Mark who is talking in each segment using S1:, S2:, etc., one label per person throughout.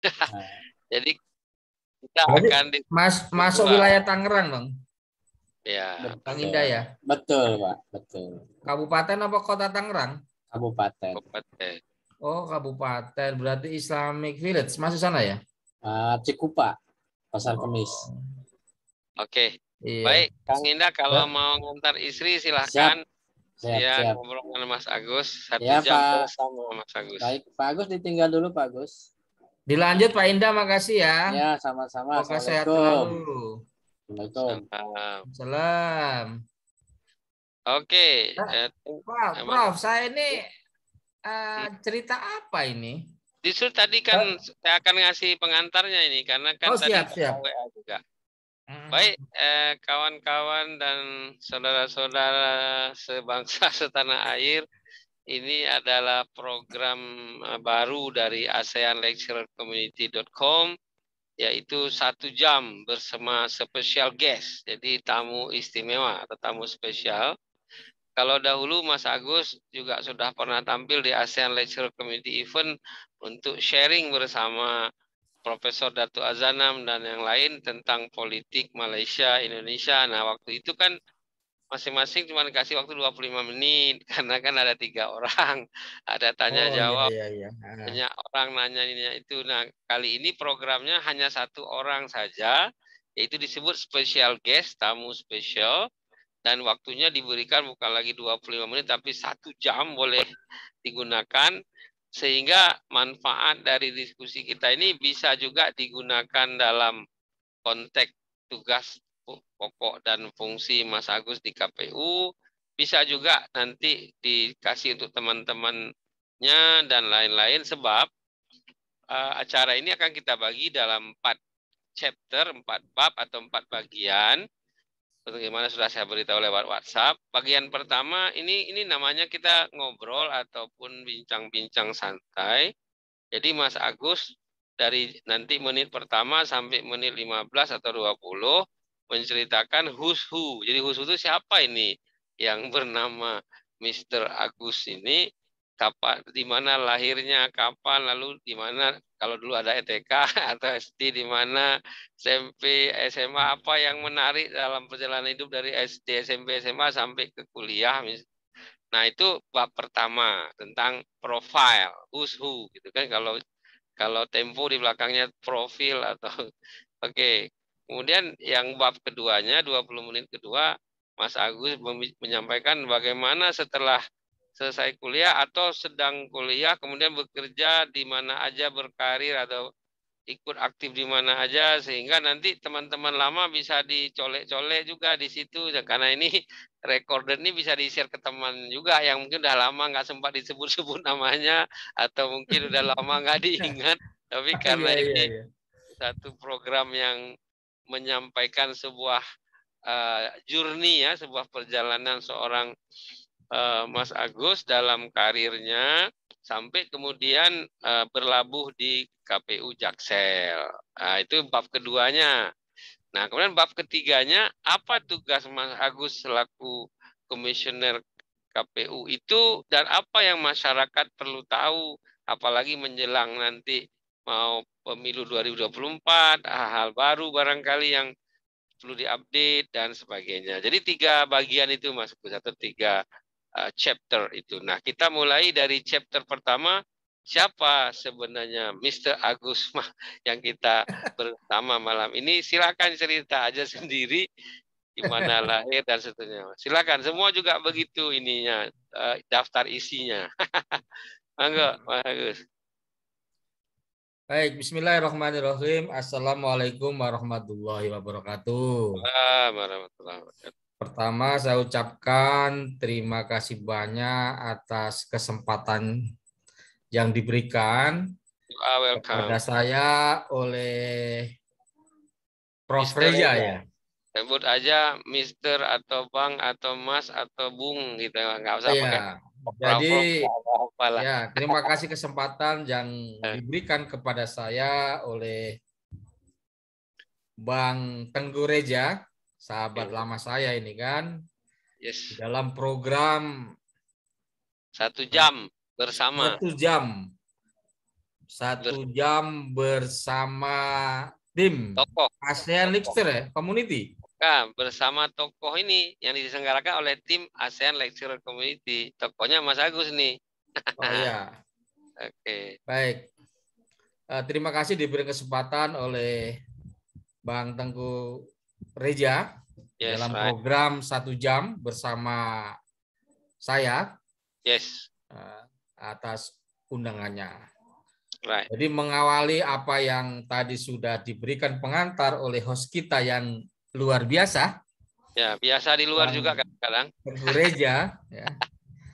S1: Nah. Jadi kita Jadi, akan di... Mas masuk wilayah Tangerang, Bang. Ya. Kang Indah ya. Betul, Pak. Betul. Kabupaten apa kota Tangerang? Kabupaten. Kabupaten. Oh, kabupaten. Berarti Islamic Village masih sana ya? Uh, Cikupa, Pasar oh. Kemis.
S2: Oke. Okay. Iya. Baik, Kang Indah kalau mau ngantar istri silahkan. Siap. Siap, ya, siap. ngobrol dengan Mas Agus. Satu ya, jam Pak. sama Mas Agus. Baik,
S1: Pak Agus ditinggal dulu Pak Agus. Dilanjut Pak Indah, makasih ya. Ya, sama-sama. Semoga sehat selalu. Assalamualaikum. Salam. Oke. Eh, eh, Prof, saya ini uh, cerita apa ini? Justru tadi kan oh.
S2: saya akan ngasih pengantarnya ini karena kan oh, tadi siap, WA juga. Hmm. Baik, eh, kawan -kawan dan saudara-saudara sebangsa setanah air ini adalah program eh, baru dari aseanlecturercommunity.com yaitu satu jam bersama special guest, jadi tamu istimewa atau tamu spesial. Kalau dahulu Mas Agus juga sudah pernah tampil di ASEAN Lecture Community Event untuk sharing bersama Profesor Datu Azanam dan yang lain tentang politik Malaysia, Indonesia. Nah, waktu itu kan masing-masing cuma dikasih waktu 25 menit karena kan ada tiga orang ada tanya oh, iya, jawab iya, iya. banyak orang nanya ini itu nah kali ini programnya hanya satu orang saja yaitu disebut special guest tamu spesial dan waktunya diberikan bukan lagi 25 menit tapi satu jam boleh digunakan sehingga manfaat dari diskusi kita ini bisa juga digunakan dalam konteks tugas pokok dan fungsi Mas Agus di KPU. Bisa juga nanti dikasih untuk teman-temannya dan lain-lain sebab uh, acara ini akan kita bagi dalam empat chapter, empat bab atau empat bagian. Bagaimana sudah saya beritahu lewat WhatsApp. Bagian pertama ini ini namanya kita ngobrol ataupun bincang-bincang santai. Jadi Mas Agus dari nanti menit pertama sampai menit 15 atau 20 menceritakan who's who. Jadi who's who itu siapa ini yang bernama Mr. Agus ini kapan di mana lahirnya kapan lalu di mana kalau dulu ada ETK atau SD di mana SMP SMA apa yang menarik dalam perjalanan hidup dari SD SMP SMA sampai ke kuliah nah itu bab pertama tentang profile who's who gitu kan kalau kalau tempo di belakangnya profil atau oke okay. Kemudian yang bab keduanya 20 menit kedua Mas Agus menyampaikan bagaimana setelah selesai kuliah atau sedang kuliah kemudian bekerja di mana aja berkarir atau ikut aktif di mana aja sehingga nanti teman-teman lama bisa dicolek-colek juga di situ karena ini recorder ini bisa di share ke teman juga yang mungkin udah lama nggak sempat disebut-sebut namanya atau mungkin udah lama nggak diingat tapi iya, karena iya, ini iya. satu program yang menyampaikan sebuah uh, journey ya, sebuah perjalanan seorang uh, Mas Agus dalam karirnya sampai kemudian uh, berlabuh di KPU Jaksel. Nah, itu bab keduanya. Nah, kemudian bab ketiganya apa tugas Mas Agus selaku komisioner KPU itu dan apa yang masyarakat perlu tahu apalagi menjelang nanti mau pemilu 2024, hal-hal baru barangkali yang perlu diupdate dan sebagainya. Jadi tiga bagian itu masuk ke satu tiga eh, chapter itu. Nah, kita mulai dari chapter pertama siapa sebenarnya Mr. Agus yang kita bersama malam ini. Silakan cerita aja sendiri gimana lahir dan seterusnya. Silakan semua juga begitu ininya eh, daftar isinya. Mangga Mas Agus.
S1: Baik, bismillahirrahmanirrahim. Assalamualaikum warahmatullahi wabarakatuh.
S2: warahmatullahi wabarakatuh.
S1: Pertama saya ucapkan terima kasih banyak atas kesempatan yang diberikan kepada saya oleh Prof. Mister Reza ya.
S2: Sebut aja Mister atau Bang atau Mas atau Bung gitu enggak usah yeah. pakai jadi ya
S1: terima kasih kesempatan yang eh. diberikan kepada saya oleh Bang Tenggu Reja, sahabat yes. Iya. lama saya ini kan. Yes. Dalam program satu
S2: jam bersama. Satu jam.
S1: Satu jam bersama tim. Tokoh. ASEAN Lixter ya, community.
S2: Nah, bersama tokoh ini yang diselenggarakan oleh tim ASEAN Lecture Community. Tokohnya Mas Agus nih. Oh iya. Oke. Okay.
S1: Baik. Eh, terima kasih diberi kesempatan oleh Bang Tengku Reja yes, dalam right. program satu jam bersama saya. Yes. Eh, atas undangannya. Right. Jadi mengawali apa yang tadi sudah diberikan pengantar oleh host kita yang luar biasa.
S2: Ya, biasa di luar juga kadang-kadang. Gereja, ya.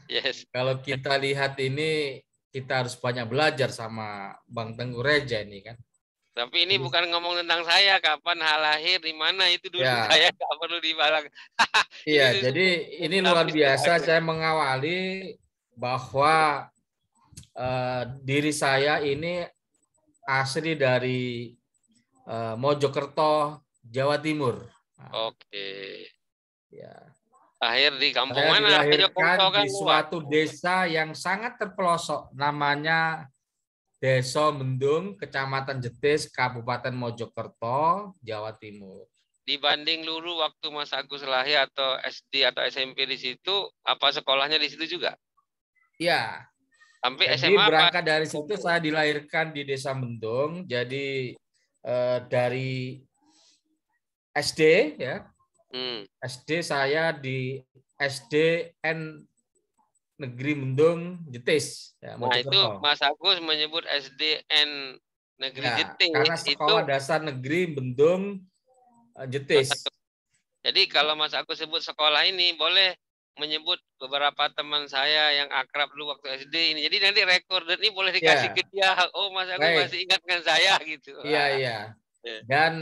S2: Yes. Kalau
S1: kita lihat ini kita harus banyak belajar sama Bang Tenggu Reja ini kan.
S2: Tapi ini bukan ngomong tentang saya, kapan hal lahir, di mana itu dulu ya. saya nggak perlu dibalang. iya, jadi
S1: ini luar biasa saya mengawali bahwa uh, diri saya ini asli dari uh, Mojokerto, Jawa Timur.
S2: Nah. Oke. Ya. Akhir di kampung Saya mana? kan di suatu
S1: desa yang sangat terpelosok, namanya Desa Mendung, Kecamatan Jetis, Kabupaten Mojokerto, Jawa Timur.
S2: Dibanding dulu waktu Mas Agus lahir atau SD atau SMP di situ, apa sekolahnya di situ juga? Ya. Sampai jadi SMA berangkat
S1: apa? dari situ saya dilahirkan di Desa Mendung, jadi eh, dari SD ya. Hmm. SD saya di SDN Negeri Mendung Jetis. Ya, nah itu
S2: Mas Agus menyebut SDN Negeri ya, Jetis. Karena sekolah itu...
S1: dasar negeri Mendung eh, Jetis.
S2: Jadi kalau Mas Agus sebut sekolah ini boleh menyebut beberapa teman saya yang akrab dulu waktu SD ini. Jadi nanti rekor ini boleh ya. dikasih yeah. ke dia. Oh Mas Agus right. masih ingatkan saya gitu. Iya yeah, iya. Yeah. Dan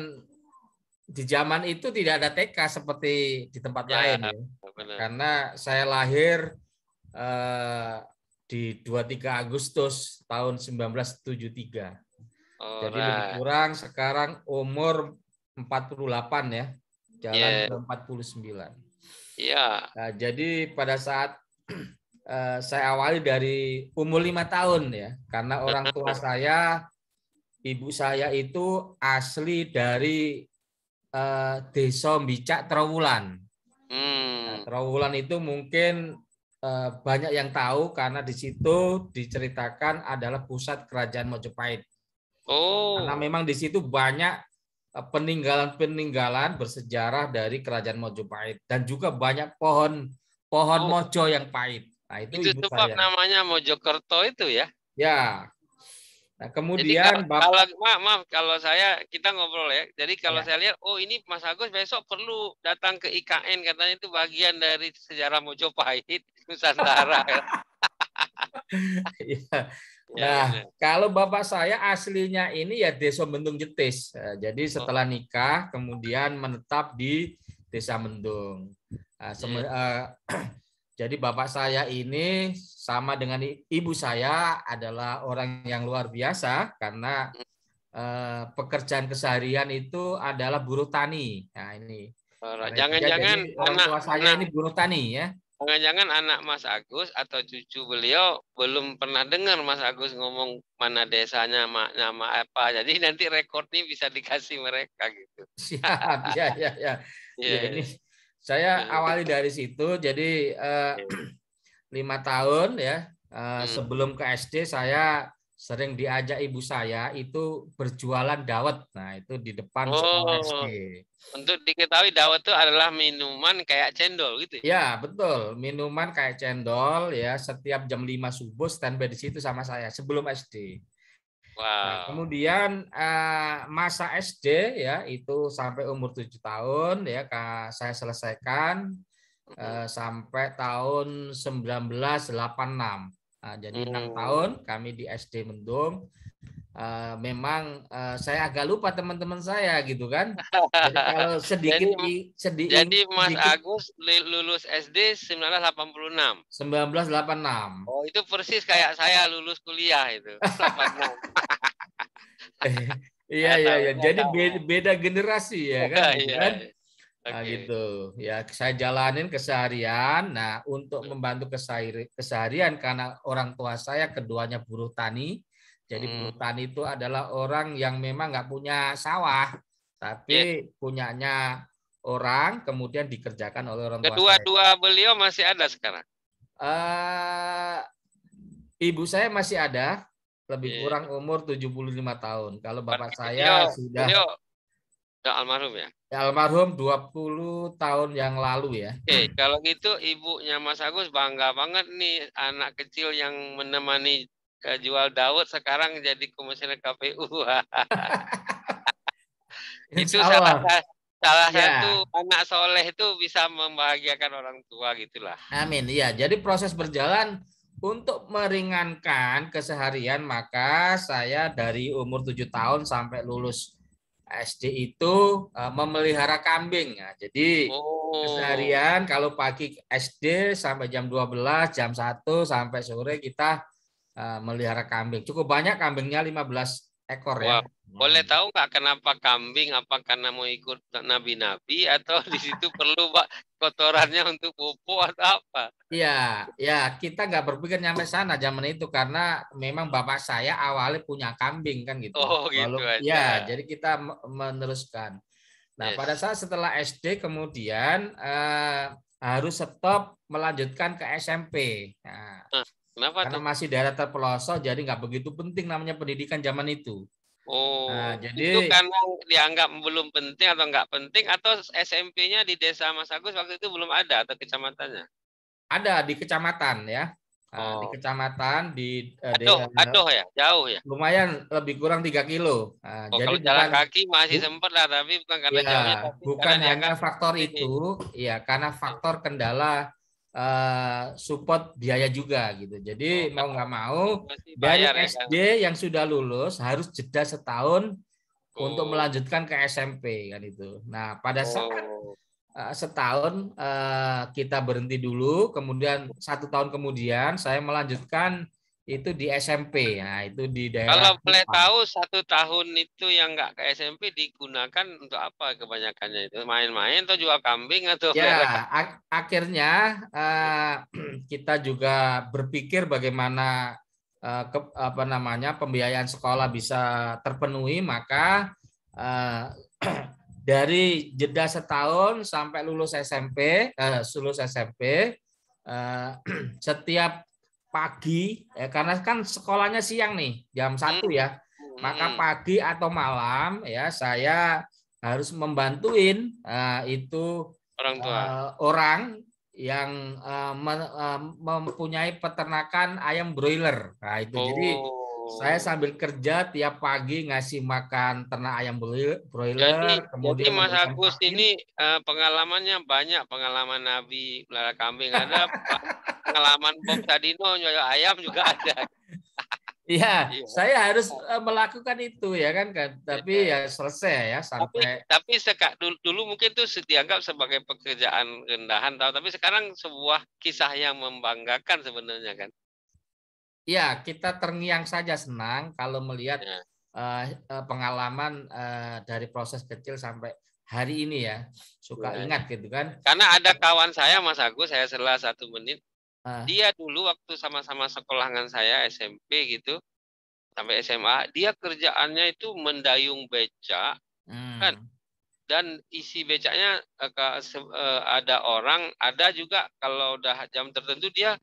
S1: di zaman itu tidak ada TK seperti di tempat ya, lain. Ya. Benar. Karena saya lahir uh, di 23 Agustus tahun 1973.
S2: Oh, Jadi nah. lebih
S1: kurang sekarang umur 48 ya. Jalan yeah. ke 49. Iya. Nah, jadi pada saat uh, saya awali dari umur lima tahun ya, karena orang tua saya, ibu saya itu asli dari Eh, desa Bicak Trawulan. Hmm. Nah, Trawulan itu mungkin uh, banyak yang tahu karena di situ diceritakan adalah pusat kerajaan Mojopahit.
S2: Oh. Karena
S1: memang di situ banyak eh, peninggalan-peninggalan bersejarah dari kerajaan Mojopahit dan juga banyak pohon pohon oh. mojo yang pahit. Nah, itu, itu sebab
S2: namanya Mojokerto itu ya.
S1: Ya, Nah, kemudian Jadi kalau, Bapak...
S2: kalau maaf, maaf kalau saya kita ngobrol ya. Jadi kalau ya. saya lihat oh ini Mas Agus besok perlu datang ke IKN katanya itu bagian dari sejarah Mojopahit Nusantara.
S1: Iya. ya. Nah, ya, kalau bapak saya aslinya ini ya Desa Mendung Jetis. Eh, jadi oh. setelah nikah kemudian menetap di Desa Mendung. Nah, iya. eh, Jadi bapak saya ini sama dengan ibu saya adalah orang yang luar biasa karena eh, pekerjaan keseharian itu adalah buruh tani. Nah ini.
S2: Jangan-jangan orang anak, tua
S1: saya ini buruh tani ya.
S2: Jangan-jangan anak Mas Agus atau cucu beliau belum pernah dengar Mas Agus ngomong mana desanya, maknya, mak apa. Jadi nanti ini bisa dikasih mereka gitu. Siap,
S1: ya, ya, ya.
S2: Yeah. ya. Ini iya.
S1: Saya iya, iya. awali dari situ. Jadi eh, iya, lima tahun ya eh, hmm. sebelum ke SD saya sering diajak ibu saya itu berjualan dawet. Nah, itu di depan oh, sekolah SD.
S2: Untuk diketahui dawet itu adalah minuman kayak cendol gitu ya.
S1: betul. Minuman kayak cendol ya, setiap jam 5 subuh standby di situ sama saya sebelum SD. Nah, wow. Nah, kemudian uh, masa SD ya itu sampai umur tujuh tahun ya saya selesaikan uh, sampai tahun 1986. Nah, jadi enam hmm. tahun kami di SD Mendung uh, memang uh, saya agak lupa teman-teman saya gitu kan. Jadi kalau sedikit jadi, di, sedi jadi Mas sedikit, Agus
S2: lulus SD 1986.
S1: 1986.
S2: Oh, itu persis kayak saya lulus kuliah itu.
S1: Eh, iya iya iya. Jadi beda, beda generasi ya kan, gitu iya, kan. Iya. kan? Ah,
S2: okay.
S1: Nah, gitu. Ya saya jalanin keseharian. Nah, untuk membantu keseharian karena orang tua saya keduanya buruh tani jadi hmm. petani itu adalah orang yang memang nggak punya sawah, tapi yeah. punyanya orang, kemudian dikerjakan oleh orang tua. Kedua-dua
S2: beliau masih ada sekarang?
S1: Uh, ibu saya masih ada, lebih yeah. kurang umur 75 tahun. Kalau kan bapak Berarti saya beliau, sudah beliau
S2: sudah almarhum ya?
S1: ya? Almarhum 20 tahun yang lalu ya.
S2: Oke, kalau gitu ibunya Mas Agus bangga banget nih anak kecil yang menemani Jual Daud sekarang jadi komisioner KPU. itu salah salah ya. satu anak soleh itu bisa membahagiakan orang tua gitulah.
S1: Amin. Iya. Jadi proses berjalan untuk meringankan keseharian maka saya dari umur tujuh tahun sampai lulus SD itu uh, memelihara kambing. Nah, jadi oh. keseharian kalau pagi SD sampai jam 12, jam 1 sampai sore kita uh, melihara kambing. Cukup banyak kambingnya 15 ekor wow. ya. Hmm.
S2: Boleh tahu nggak kenapa kambing? Apa karena mau ikut nabi-nabi atau di situ perlu pak kotorannya untuk pupuk atau apa?
S1: Iya, ya kita nggak berpikir nyampe sana zaman itu karena memang bapak saya awalnya punya kambing kan gitu. Oh gitu Lalu, aja. Ya, jadi kita meneruskan. Nah yes. pada saat setelah SD kemudian eh, harus stop melanjutkan ke SMP. Nah, Kenapa? Karena tuh? masih daerah terpelosok, jadi nggak begitu penting namanya pendidikan zaman itu.
S2: Oh, nah, jadi itu kan dianggap belum penting atau nggak penting atau SMP-nya di desa Mas Agus waktu itu belum ada atau kecamatannya?
S1: Ada di kecamatan ya. Nah, oh. di kecamatan di eh, aduh, di, aduh
S2: ya, jauh ya. Lumayan
S1: lebih kurang 3 kilo. Nah, oh, jadi kalau bukan, jalan kaki masih sempat
S2: lah, tapi bukan karena ya, jauhnya. Tapi bukan karena
S1: hanya faktor ini. itu, ya karena faktor kendala Eh, support biaya juga gitu. Jadi oh, mau nggak mau dari ya, SD ya. yang sudah lulus harus jeda setahun oh. untuk melanjutkan ke SMP kan itu. Nah pada saat oh. saat eh, setahun eh, kita berhenti dulu, kemudian satu tahun kemudian saya melanjutkan itu di SMP ya itu di daerah kalau Kupang. boleh tahu
S2: satu tahun itu yang nggak ke SMP digunakan untuk apa kebanyakannya itu main-main atau jual kambing atau ya
S1: ak akhirnya uh, kita juga berpikir bagaimana uh, ke, apa namanya pembiayaan sekolah bisa terpenuhi maka uh, dari jeda setahun sampai lulus SMP uh, lulus SMP setiap pagi ya, karena kan sekolahnya siang nih jam satu ya maka hmm. pagi atau malam ya saya harus membantuin uh, itu orang tua uh, orang yang uh, mempunyai peternakan ayam broiler nah itu oh. jadi saya sambil kerja tiap pagi ngasih makan ternak ayam broiler. Jadi, kemudian jadi Mas
S2: Agus makin. ini eh, pengalamannya banyak pengalaman Nabi melihara kambing ada pengalaman Bob Sadino nyoyo ayam juga ada. Iya, iya, saya harus
S1: eh, melakukan itu ya kan, tapi ya, ya selesai ya sampai.
S2: Tapi, tapi seka, dulu, dulu mungkin itu dianggap sebagai pekerjaan rendahan, Tapi sekarang sebuah kisah yang membanggakan sebenarnya kan
S1: ya kita terngiang saja senang kalau melihat ya. uh, pengalaman uh, dari proses kecil sampai hari ini ya suka ya. ingat gitu kan
S2: karena ada kawan saya Mas Agus saya setelah satu menit uh. dia dulu waktu sama-sama sekolahan saya SMP gitu sampai SMA dia kerjaannya itu mendayung beca hmm. kan dan isi becaknya uh, ada orang ada juga kalau udah jam tertentu dia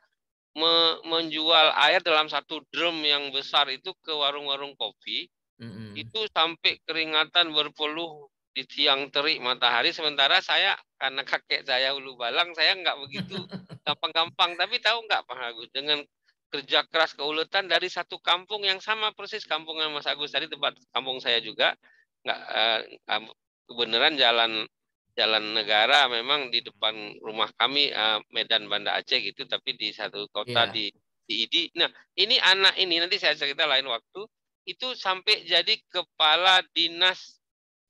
S2: me menjual air dalam satu drum yang besar itu ke warung-warung kopi mm-hmm. itu sampai keringatan berpuluh di tiang terik matahari sementara saya karena kakek saya ulu balang saya nggak begitu gampang-gampang tapi tahu nggak Pak Agus dengan kerja keras keuletan dari satu kampung yang sama persis kampungnya Mas Agus tadi tempat kampung saya juga nggak eh, kebenaran jalan jalan negara memang di depan rumah kami uh, Medan Banda Aceh gitu tapi di satu kota yeah. di di ID. Nah, ini anak ini nanti saya cerita lain waktu itu sampai jadi kepala dinas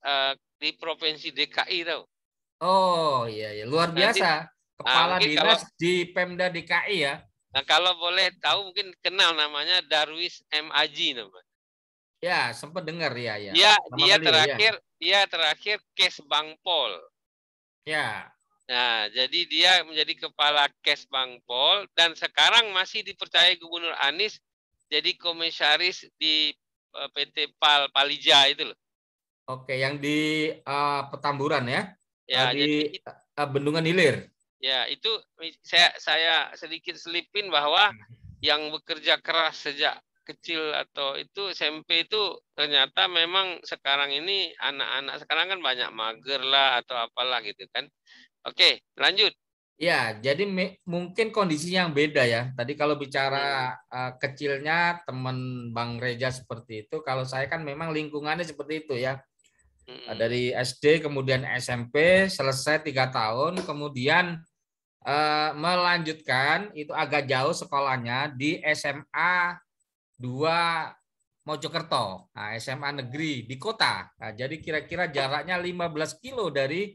S2: uh, di provinsi DKI tahu.
S1: Oh iya ya luar biasa. Ah, kepala dinas kalau, di Pemda DKI ya.
S2: Nah, kalau boleh tahu mungkin kenal namanya Darwis M Aji namanya.
S1: Ya, sempat dengar ya ya. Iya, ya, dia terakhir
S2: ya. ya terakhir case Bang Pol. Ya. Nah, jadi dia menjadi kepala case Bang Pol dan sekarang masih dipercaya Gubernur Anies jadi komisaris di eh, PT Pal Palija itu loh.
S1: Oke, yang di uh, Petamburan ya. Ya, eh, di jadi, uh, Bendungan Hilir.
S2: Ya, itu saya saya sedikit selipin bahwa hmm. yang bekerja keras sejak kecil atau itu SMP itu ternyata memang sekarang ini anak-anak sekarang kan banyak mager lah atau apalah gitu kan. Oke, lanjut.
S1: Ya, jadi mungkin kondisi yang beda ya. Tadi kalau bicara hmm. uh, kecilnya teman Bang Reja seperti itu, kalau saya kan memang lingkungannya seperti itu ya. Hmm. Dari SD kemudian SMP selesai tiga tahun, kemudian uh, melanjutkan itu agak jauh sekolahnya di SMA dua Mojokerto, nah, SMA negeri di kota. Nah, jadi kira-kira jaraknya 15 kilo dari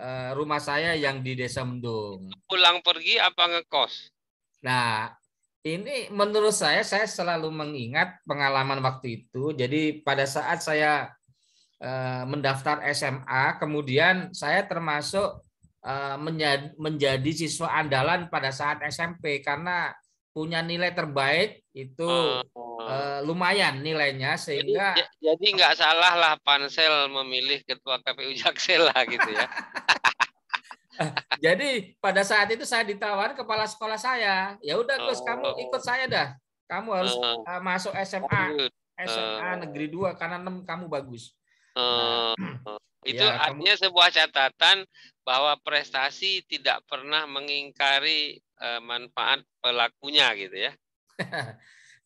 S1: eh, rumah saya yang di Desa Mendung.
S2: Pulang pergi apa ngekos?
S1: Nah, ini menurut saya saya selalu mengingat pengalaman waktu itu. Jadi pada saat saya eh, mendaftar SMA, kemudian saya termasuk eh, menjadi siswa andalan pada saat SMP karena punya nilai
S2: terbaik itu oh. uh,
S1: lumayan nilainya sehingga
S2: jadi nggak salah lah pansel memilih ketua KPU Jaksel lah gitu ya.
S1: jadi pada saat itu saya ditawar kepala sekolah saya, ya udah Gus oh. kamu ikut saya dah. Kamu harus oh. uh, masuk SMA oh, SMA uh. Oh. negeri 2 karena 6 kamu bagus.
S2: Uh. Nah, itu ya, artinya kamu... sebuah catatan bahwa prestasi tidak pernah mengingkari Eh, manfaat pelakunya gitu ya.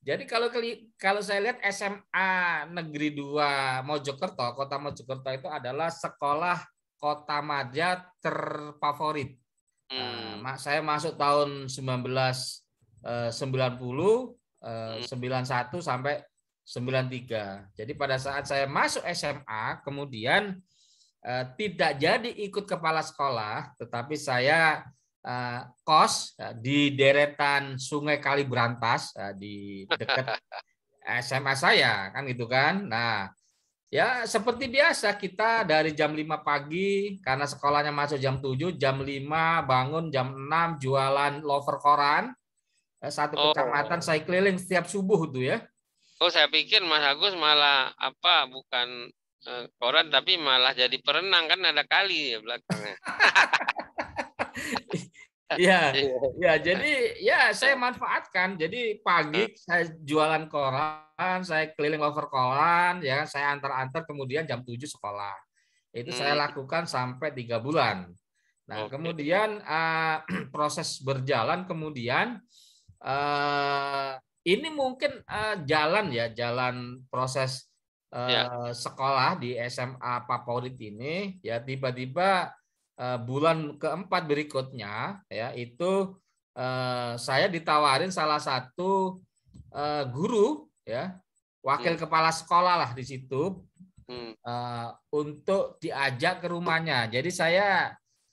S1: Jadi kalau kalau saya lihat SMA Negeri 2 Mojokerto, Kota Mojokerto itu adalah sekolah kota maja terfavorit. Nah, hmm. Uh, saya masuk tahun 1990 91 eh, eh, hmm. sampai 93. Jadi pada saat saya masuk SMA kemudian uh, tidak jadi ikut kepala sekolah, tetapi saya Eh, kos eh, di deretan Sungai Kali Berantas eh, di dekat SMA saya kan gitu kan. Nah, ya seperti biasa kita dari jam 5 pagi karena sekolahnya masuk jam 7, jam 5 bangun jam 6 jualan lover koran. Satu oh. kecamatan saya keliling setiap subuh tuh ya.
S2: Oh, saya pikir Mas Agus malah apa bukan koran tapi malah jadi perenang kan ada kali ya belakangnya.
S1: ya, ya. Jadi ya saya manfaatkan. Jadi pagi iya. saya jualan koran, saya keliling over koran, ya kan, saya antar-antar kemudian jam 7 sekolah. Itu hmm. saya lakukan sampai tiga bulan. Nah, okay. kemudian uh, proses berjalan kemudian uh, ini mungkin uh, jalan ya, jalan proses uh, iya. yeah. sekolah di SMA favorit ini ya tiba-tiba Eh, bulan keempat berikutnya ya itu eh, saya ditawarin salah satu eh, guru ya wakil hmm. kepala sekolah lah di situ hmm. untuk diajak ke rumahnya jadi saya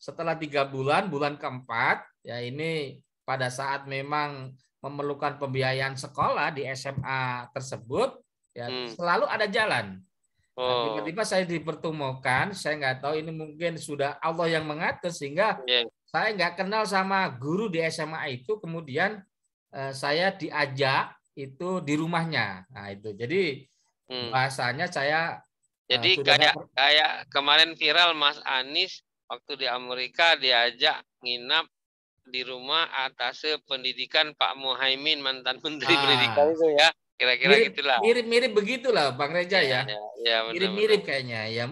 S1: setelah tiga bulan bulan keempat ya ini pada saat memang memerlukan pembiayaan sekolah di SMA tersebut ya hmm. selalu ada jalan
S2: tiba oh. Tiba-tiba
S1: saya dipertemukan, saya nggak tahu ini mungkin sudah Allah yang mengatur sehingga yeah. saya nggak kenal sama guru di SMA itu, kemudian eh, saya diajak itu di rumahnya. Nah itu, jadi hmm. bahasanya saya. Eh, jadi uh, kayak dapat...
S2: kayak kemarin viral Mas Anies waktu di Amerika diajak nginap di rumah atas pendidikan Pak Muhaimin mantan Menteri ah. Pendidikan itu ya. Kira-kira mirip, gitulah. Mirip-mirip
S1: begitulah Bang Reja ya. Iya,
S2: iya, mirip-mirip
S1: ya, ya, kayaknya ya.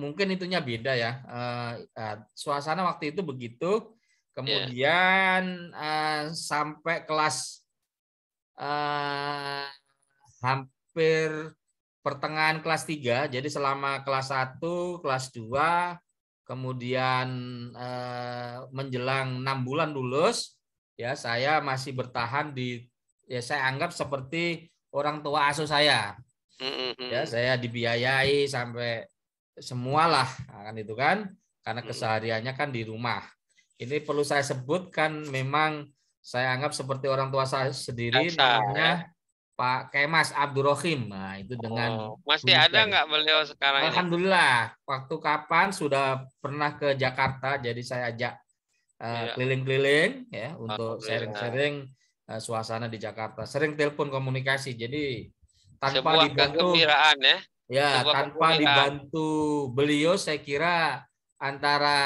S1: mungkin itunya beda ya. Uh, uh, suasana waktu itu begitu. Kemudian ya. uh, sampai kelas uh, hampir pertengahan kelas 3. Jadi selama kelas 1, kelas 2, kemudian eh, menjelang enam bulan lulus, ya saya masih bertahan di ya saya anggap seperti orang tua asuh saya.
S2: Mm-hmm. Ya,
S1: saya dibiayai sampai semualah kan itu kan karena mm-hmm. kesehariannya kan di rumah. Ini perlu saya sebutkan memang saya anggap seperti orang tua saya sendiri namanya ya. Pak Kemas Abdurrahim. Nah, itu dengan oh, masih ada nggak
S2: beliau sekarang
S1: Alhamdulillah, ini? waktu kapan sudah pernah ke Jakarta jadi saya ajak eh, iya. keliling-keliling uh, ya, oh, untuk ah. sharing-sharing Eh, suasana di Jakarta. Sering telepon komunikasi. Jadi tanpa Sebuah dibantu ya.
S2: Ya, tanpa
S1: dibantu beliau saya kira antara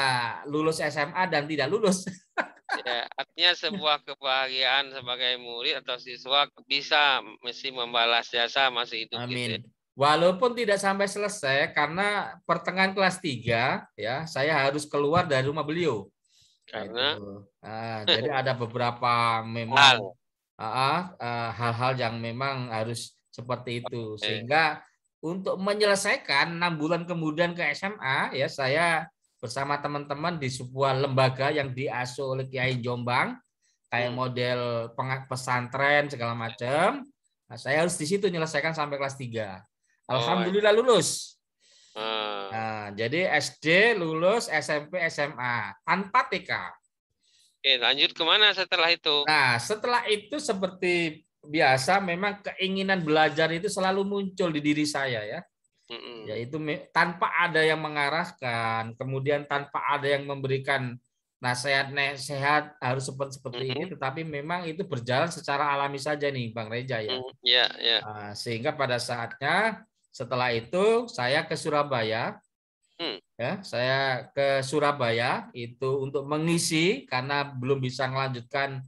S1: lulus SMA dan tidak lulus.
S2: Ya, artinya sebuah kebahagiaan sebagai murid atau siswa bisa mesti membalas jasa masih itu Amin. Gitu.
S1: Walaupun tidak sampai selesai karena pertengahan kelas 3 ya, saya harus keluar dari rumah beliau karena gitu. ah, jadi ada beberapa memang ah, ah, eh, hal-hal uh, uh, yang memang harus seperti itu okay. sehingga untuk menyelesaikan enam bulan kemudian ke SMA ya saya bersama teman-teman di sebuah lembaga yang diasuh oleh Kiai Jombang kayak hmm. model pesantren segala macam nah, saya harus di situ menyelesaikan sampai kelas 3 Alhamdulillah lulus Hmm. Nah, jadi SD lulus SMP SMA tanpa TK.
S2: Oke, lanjut kemana setelah itu? Nah,
S1: setelah itu seperti biasa memang keinginan belajar itu selalu muncul di diri saya ya. Mm-mm. Yaitu tanpa ada yang mengarahkan, kemudian tanpa ada yang memberikan nasihat sehat harus seperti seperti mm-hmm. ini, tetapi memang itu berjalan secara alami saja nih, Bang Reja ya. Mm,
S2: yeah, yeah. Nah,
S1: sehingga pada saatnya setelah itu saya ke Surabaya. Hmm. Ya, saya ke Surabaya itu untuk mengisi karena belum bisa melanjutkan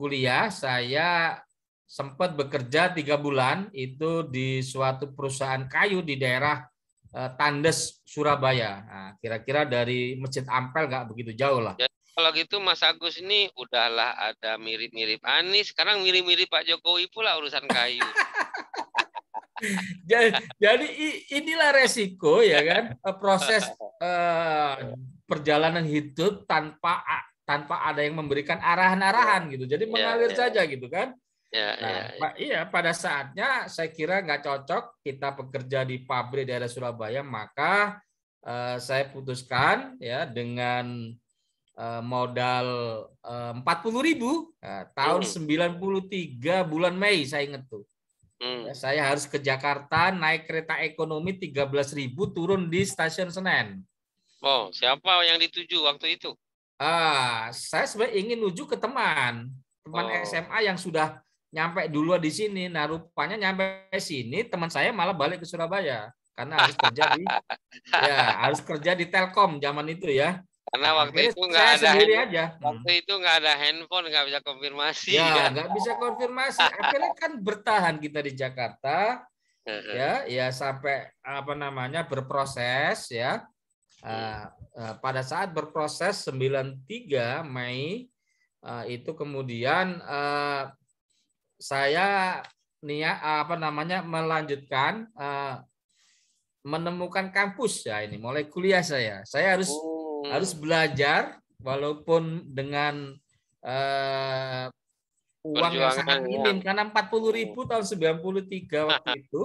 S1: kuliah. Saya sempat bekerja tiga bulan itu di suatu perusahaan kayu di daerah eh, Tandes Surabaya. kira nah, kira-kira dari Masjid Ampel nggak begitu jauh lah.
S2: Jadi, kalau gitu Mas Agus ini udahlah ada mirip-mirip Anies, sekarang mirip-mirip Pak Jokowi pula urusan kayu.
S1: jadi inilah resiko ya kan eh, proses eh, perjalanan hidup tanpa tanpa ada yang memberikan arahan-arahan gitu. Jadi ya, mengalir yeah, saja gitu kan. Ya, nah, ya, ya. iya pada saatnya saya kira nggak cocok kita bekerja di pabrik daerah Surabaya maka uh, saya putuskan ya dengan uh, modal empat 40 ribu nah, tahun hmm. 93 bulan Mei saya inget tuh Hmm. Ya, saya harus ke Jakarta naik kereta ekonomi 13.000 turun di stasiun Senen.
S2: Oh, siapa yang dituju waktu itu?
S1: Ah, saya sebenarnya ingin menuju ke teman, teman oh. SMA yang sudah nyampe dulu di sini. Nah, rupanya nyampe sini teman saya malah balik ke Surabaya karena harus kerja di ya, harus kerja di Telkom zaman itu ya.
S2: Karena nah, waktu itu nggak ada aja. waktu hmm. itu nggak ada handphone, nggak bisa konfirmasi. Ya, kan? nggak kan? bisa konfirmasi. Akhirnya
S1: kan bertahan kita di Jakarta, ya, ya sampai apa namanya berproses, ya. Uh, uh, pada saat berproses 93 Mei uh, itu kemudian uh, saya nia apa namanya melanjutkan uh, menemukan kampus ya ini mulai kuliah saya. Saya harus oh harus belajar walaupun dengan uh, uang yang sangat iya. minim ya. karena 40 ribu iya. tahun 93 waktu itu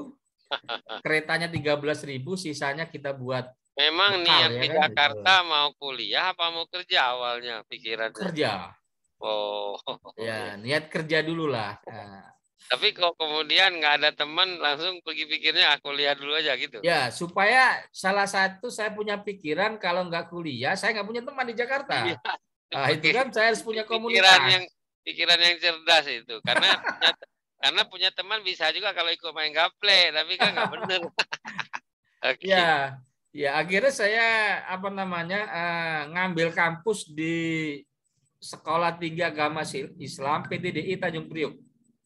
S1: keretanya 13 ribu sisanya kita buat
S2: Memang nih niat ya, di kan? Jakarta mau kuliah apa mau kerja awalnya pikiran Kerja. Oh. Ya,
S1: niat kerja dulu lah.
S2: Nah, Tapi kok kemudian nggak ada teman langsung pergi pikirnya aku ah, lihat dulu aja gitu. Ya, supaya
S1: salah satu saya punya pikiran kalau nggak kuliah saya nggak punya teman di Jakarta. Ya. Nah, itu kan saya harus punya komunitas. Pikiran yang
S2: pikiran yang cerdas itu karena karena punya teman bisa juga kalau ikut main gaple tapi kan nggak bener. okay. Ya,
S1: ya akhirnya saya apa namanya uh, ngambil kampus di Sekolah Tinggi Agama Islam PTDI Tanjung Priok.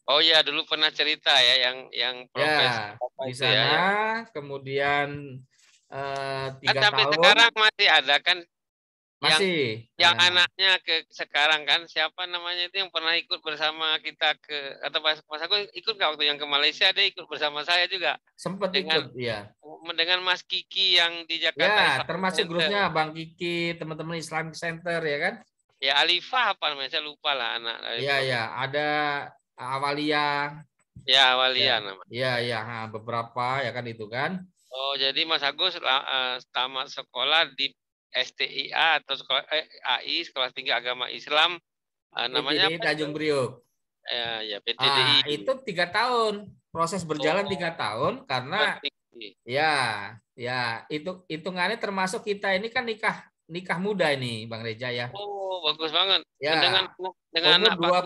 S2: Oh iya, dulu pernah cerita ya yang yang ya, profes ya, di sana, ya, ya.
S1: kemudian eh, ah, tiga kan, tapi tahun. sekarang
S2: masih ada kan?
S1: Masih. Yang, yang ya.
S2: anaknya ke sekarang kan siapa namanya itu yang pernah ikut bersama kita ke atau pas, pas aku ikut nggak waktu yang ke Malaysia dia ikut bersama saya juga. Sempat ikut, ya. Mendengar Mas Kiki yang di Jakarta. Ya, termasuk Center. grupnya
S1: Bang Kiki, teman-teman Islam Center ya kan?
S2: Ya Alifah apa namanya? Saya lupa lah anak. Iya, iya
S1: ada Awalia.
S2: Ya, Awalia ya, namanya.
S1: Iya, iya, beberapa ya kan itu kan.
S2: Oh, jadi Mas Agus uh, tamat sekolah di STIA atau sekolah eh, AI Sekolah Tinggi Agama Islam uh, namanya PTDI Tanjung Priok. Ya, ya PTDI. Ah, itu
S1: tiga tahun proses berjalan tiga oh. tahun karena ya ya itu hitungannya termasuk kita ini kan nikah nikah muda ini Bang Reja ya.
S2: Oh, bagus banget. Ya. Dengan dengan Umur anak dua...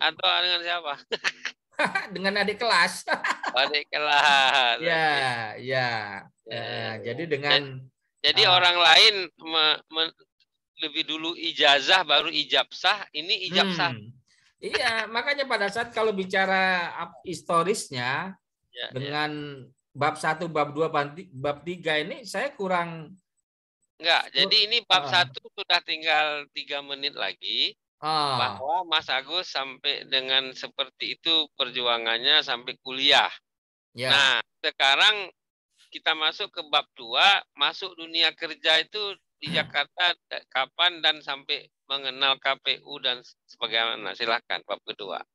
S2: atau dengan siapa?
S1: dengan adik kelas.
S2: Oh, adik kelas. Ya, ya,
S1: ya, eh, ya. ya.
S2: Jadi dengan jadi uh, orang lain me, me, lebih dulu ijazah baru ijab sah, ini ijab sah.
S1: Hmm. Iya, makanya pada saat kalau bicara historisnya ya, ya. dengan ya. bab 1, bab 2, bab 3 ini saya kurang
S2: Enggak, jadi ini bab ah. satu sudah tinggal tiga menit lagi. Ah. Bahwa Mas Agus sampai dengan seperti itu perjuangannya sampai kuliah. Yeah. Nah, sekarang kita masuk ke bab dua, masuk dunia kerja itu di hmm. Jakarta kapan dan sampai mengenal KPU dan sebagaimana Silahkan bab kedua.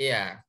S1: Iya,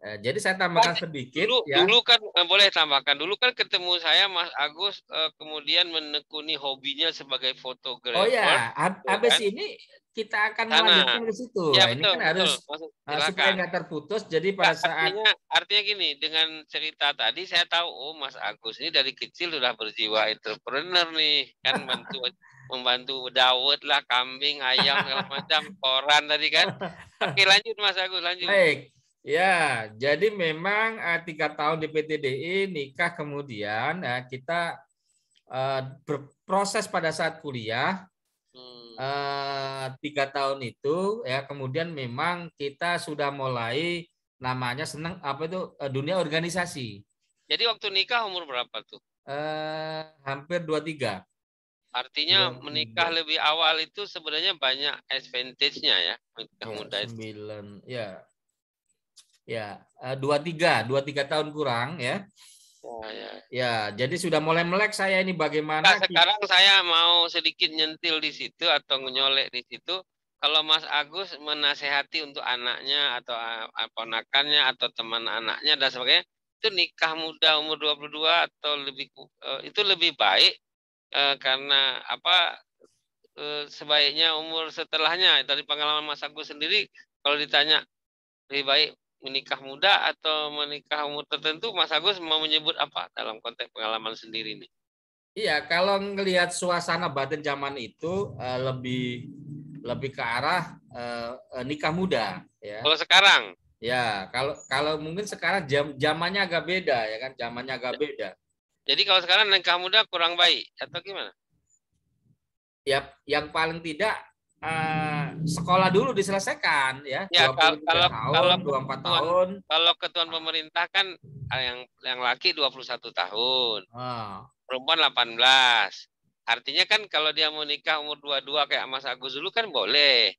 S1: Eh, jadi saya tambahkan sedikit dulu, ya. Dulu
S2: kan eh, boleh tambahkan. Dulu kan ketemu saya Mas Agus eh, kemudian menekuni hobinya sebagai fotografer. Oh ya, habis kan? ini kita akan Sana. melanjutkan ke situ. Ya, ini betul, kan betul. harus Maksud, supaya nggak
S1: terputus. Jadi pada saat artinya,
S2: artinya gini, dengan cerita tadi saya tahu oh Mas Agus ini dari kecil sudah berjiwa entrepreneur nih, kan membantu membantu dawet lah, kambing, ayam segala macam, koran tadi kan. Oke, lanjut Mas Agus, lanjut. Baik. Ya,
S1: jadi memang eh, tiga tahun di PTDI nikah kemudian eh, kita eh, berproses pada saat kuliah hmm. tiga tahun itu ya kemudian memang kita sudah mulai namanya senang apa itu dunia organisasi.
S2: Jadi waktu nikah umur berapa tuh? Eh,
S1: hampir dua tiga.
S2: Artinya 23. menikah lebih awal itu sebenarnya banyak advantage-nya ya. Menikah ya, muda
S1: ya ya eh, dua tiga dua tiga tahun kurang ya. Oh, ya. ya, jadi sudah mulai melek saya ini bagaimana. Nah, sekarang saya
S2: mau sedikit nyentil di situ atau nyolek di situ. Kalau Mas Agus menasehati untuk anaknya atau eh, ponakannya atau teman anaknya dan sebagainya, itu nikah muda umur 22 atau lebih eh, itu lebih baik karena apa sebaiknya umur setelahnya dari pengalaman Mas Agus sendiri kalau ditanya lebih baik menikah muda atau menikah umur tertentu, Mas Agus mau menyebut apa dalam konteks pengalaman sendiri ini?
S1: Iya, kalau ngelihat suasana badan zaman itu eh, lebih lebih ke arah eh, eh, nikah muda.
S2: Ya. Kalau sekarang?
S1: Ya, kalau kalau mungkin sekarang jam zamannya agak beda ya kan, zamannya agak ya. beda.
S2: Jadi kalau sekarang nikah muda kurang baik atau gimana?
S1: Ya, yang paling tidak uh, sekolah dulu diselesaikan ya. Ya kalau tahun, kalau
S2: 24 tahun. Kalau ketua pemerintah kan ah, yang yang laki 21 tahun. Ah. Perempuan 18. Artinya kan kalau dia mau nikah umur 22 kayak Mas Agus dulu kan boleh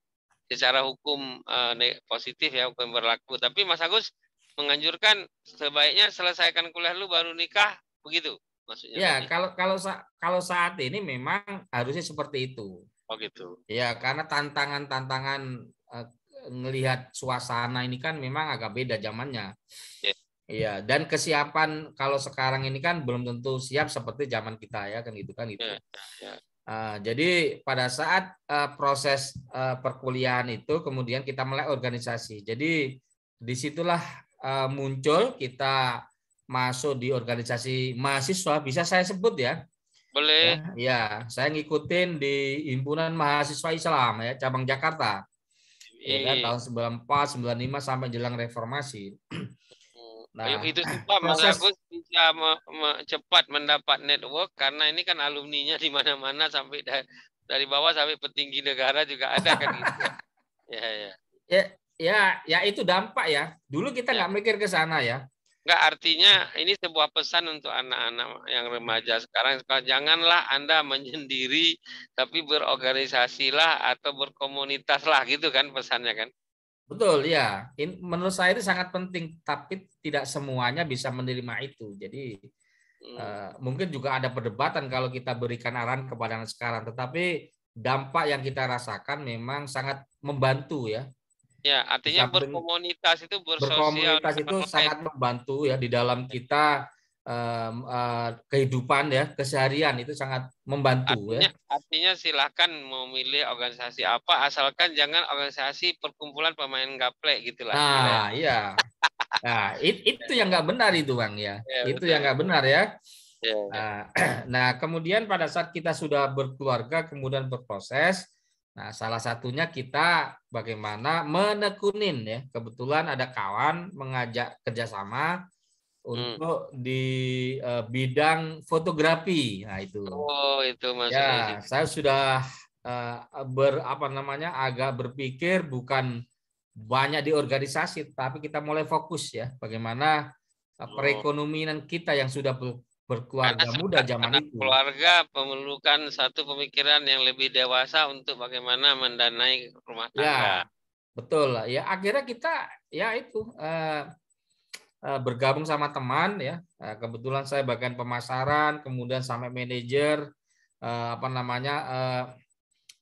S2: secara hukum eh, positif ya hukum berlaku. Tapi Mas Agus menganjurkan sebaiknya selesaikan kuliah lu baru nikah begitu maksudnya. Ya,
S1: kalau kalau kalau saat ini memang harusnya seperti itu. Oh gitu. Ya karena tantangan-tantangan uh, ngelihat suasana ini kan memang agak beda zamannya. Iya. iya. dan kesiapan kalau sekarang ini kan belum tentu siap seperti zaman kita ya kan gitu kan itu. Yeah. Iya, iya, yeah. Uh, jadi pada saat uh, proses uh, perkuliahan itu kemudian kita mulai organisasi. Jadi disitulah uh, muncul kita masuk di organisasi mahasiswa bisa saya sebut ya boleh. Ya, ya, saya ngikutin di himpunan mahasiswa Islam ya, cabang Jakarta. Ya kan, iya, puluh kan, tahun 94, 95 sampai jelang reformasi.
S2: Nah, itu sebab mas aku bisa me, me, cepat mendapat network karena ini kan alumninya di mana-mana sampai dari, dari bawah sampai petinggi negara juga ada kan gitu. ya, ya.
S1: Ya, ya, ya itu dampak ya. Dulu kita ya. nggak ya. mikir ke sana ya.
S2: Enggak artinya ini sebuah pesan untuk anak-anak yang remaja sekarang janganlah Anda menyendiri tapi berorganisasilah atau berkomunitaslah gitu kan pesannya kan.
S1: Betul ya. menurut saya itu sangat penting tapi tidak semuanya bisa menerima itu. Jadi hmm. uh, mungkin juga ada perdebatan kalau kita berikan arahan kepada anak sekarang tetapi dampak yang kita rasakan memang sangat membantu ya
S2: Ya, artinya berkomunitas itu bersosial. Berkomunitas itu sangat
S1: membantu ya di dalam kita um, uh, kehidupan ya keseharian itu sangat membantu artinya, ya.
S2: Artinya silahkan memilih organisasi apa asalkan jangan organisasi perkumpulan pemain gitu gitulah. Ya. Nah, iya.
S1: nah, it, itu yang nggak benar itu bang ya. ya itu betul. yang nggak benar ya. Iya, iya. Nah, nah, kemudian pada saat kita sudah berkeluarga kemudian berproses Nah, salah satunya kita bagaimana menekunin ya. Kebetulan ada kawan mengajak kerjasama hmm. untuk hmm. di uh, bidang fotografi. Nah, itu.
S2: Oh, itu maksudnya. Ya,
S1: saya sudah uh, ber apa namanya agak berpikir bukan banyak di organisasi, tapi kita mulai fokus ya bagaimana e, oh. perekonomian kita yang sudah berkeluarga karena muda zaman
S2: itu. Keluarga memerlukan satu pemikiran yang lebih dewasa untuk bagaimana mendanai rumah ya, tangga. Ya,
S1: betul. Ya akhirnya kita ya itu eh, eh, bergabung sama teman ya. Eh, kebetulan saya bagian pemasaran, kemudian sampai manajer eh, apa namanya eh,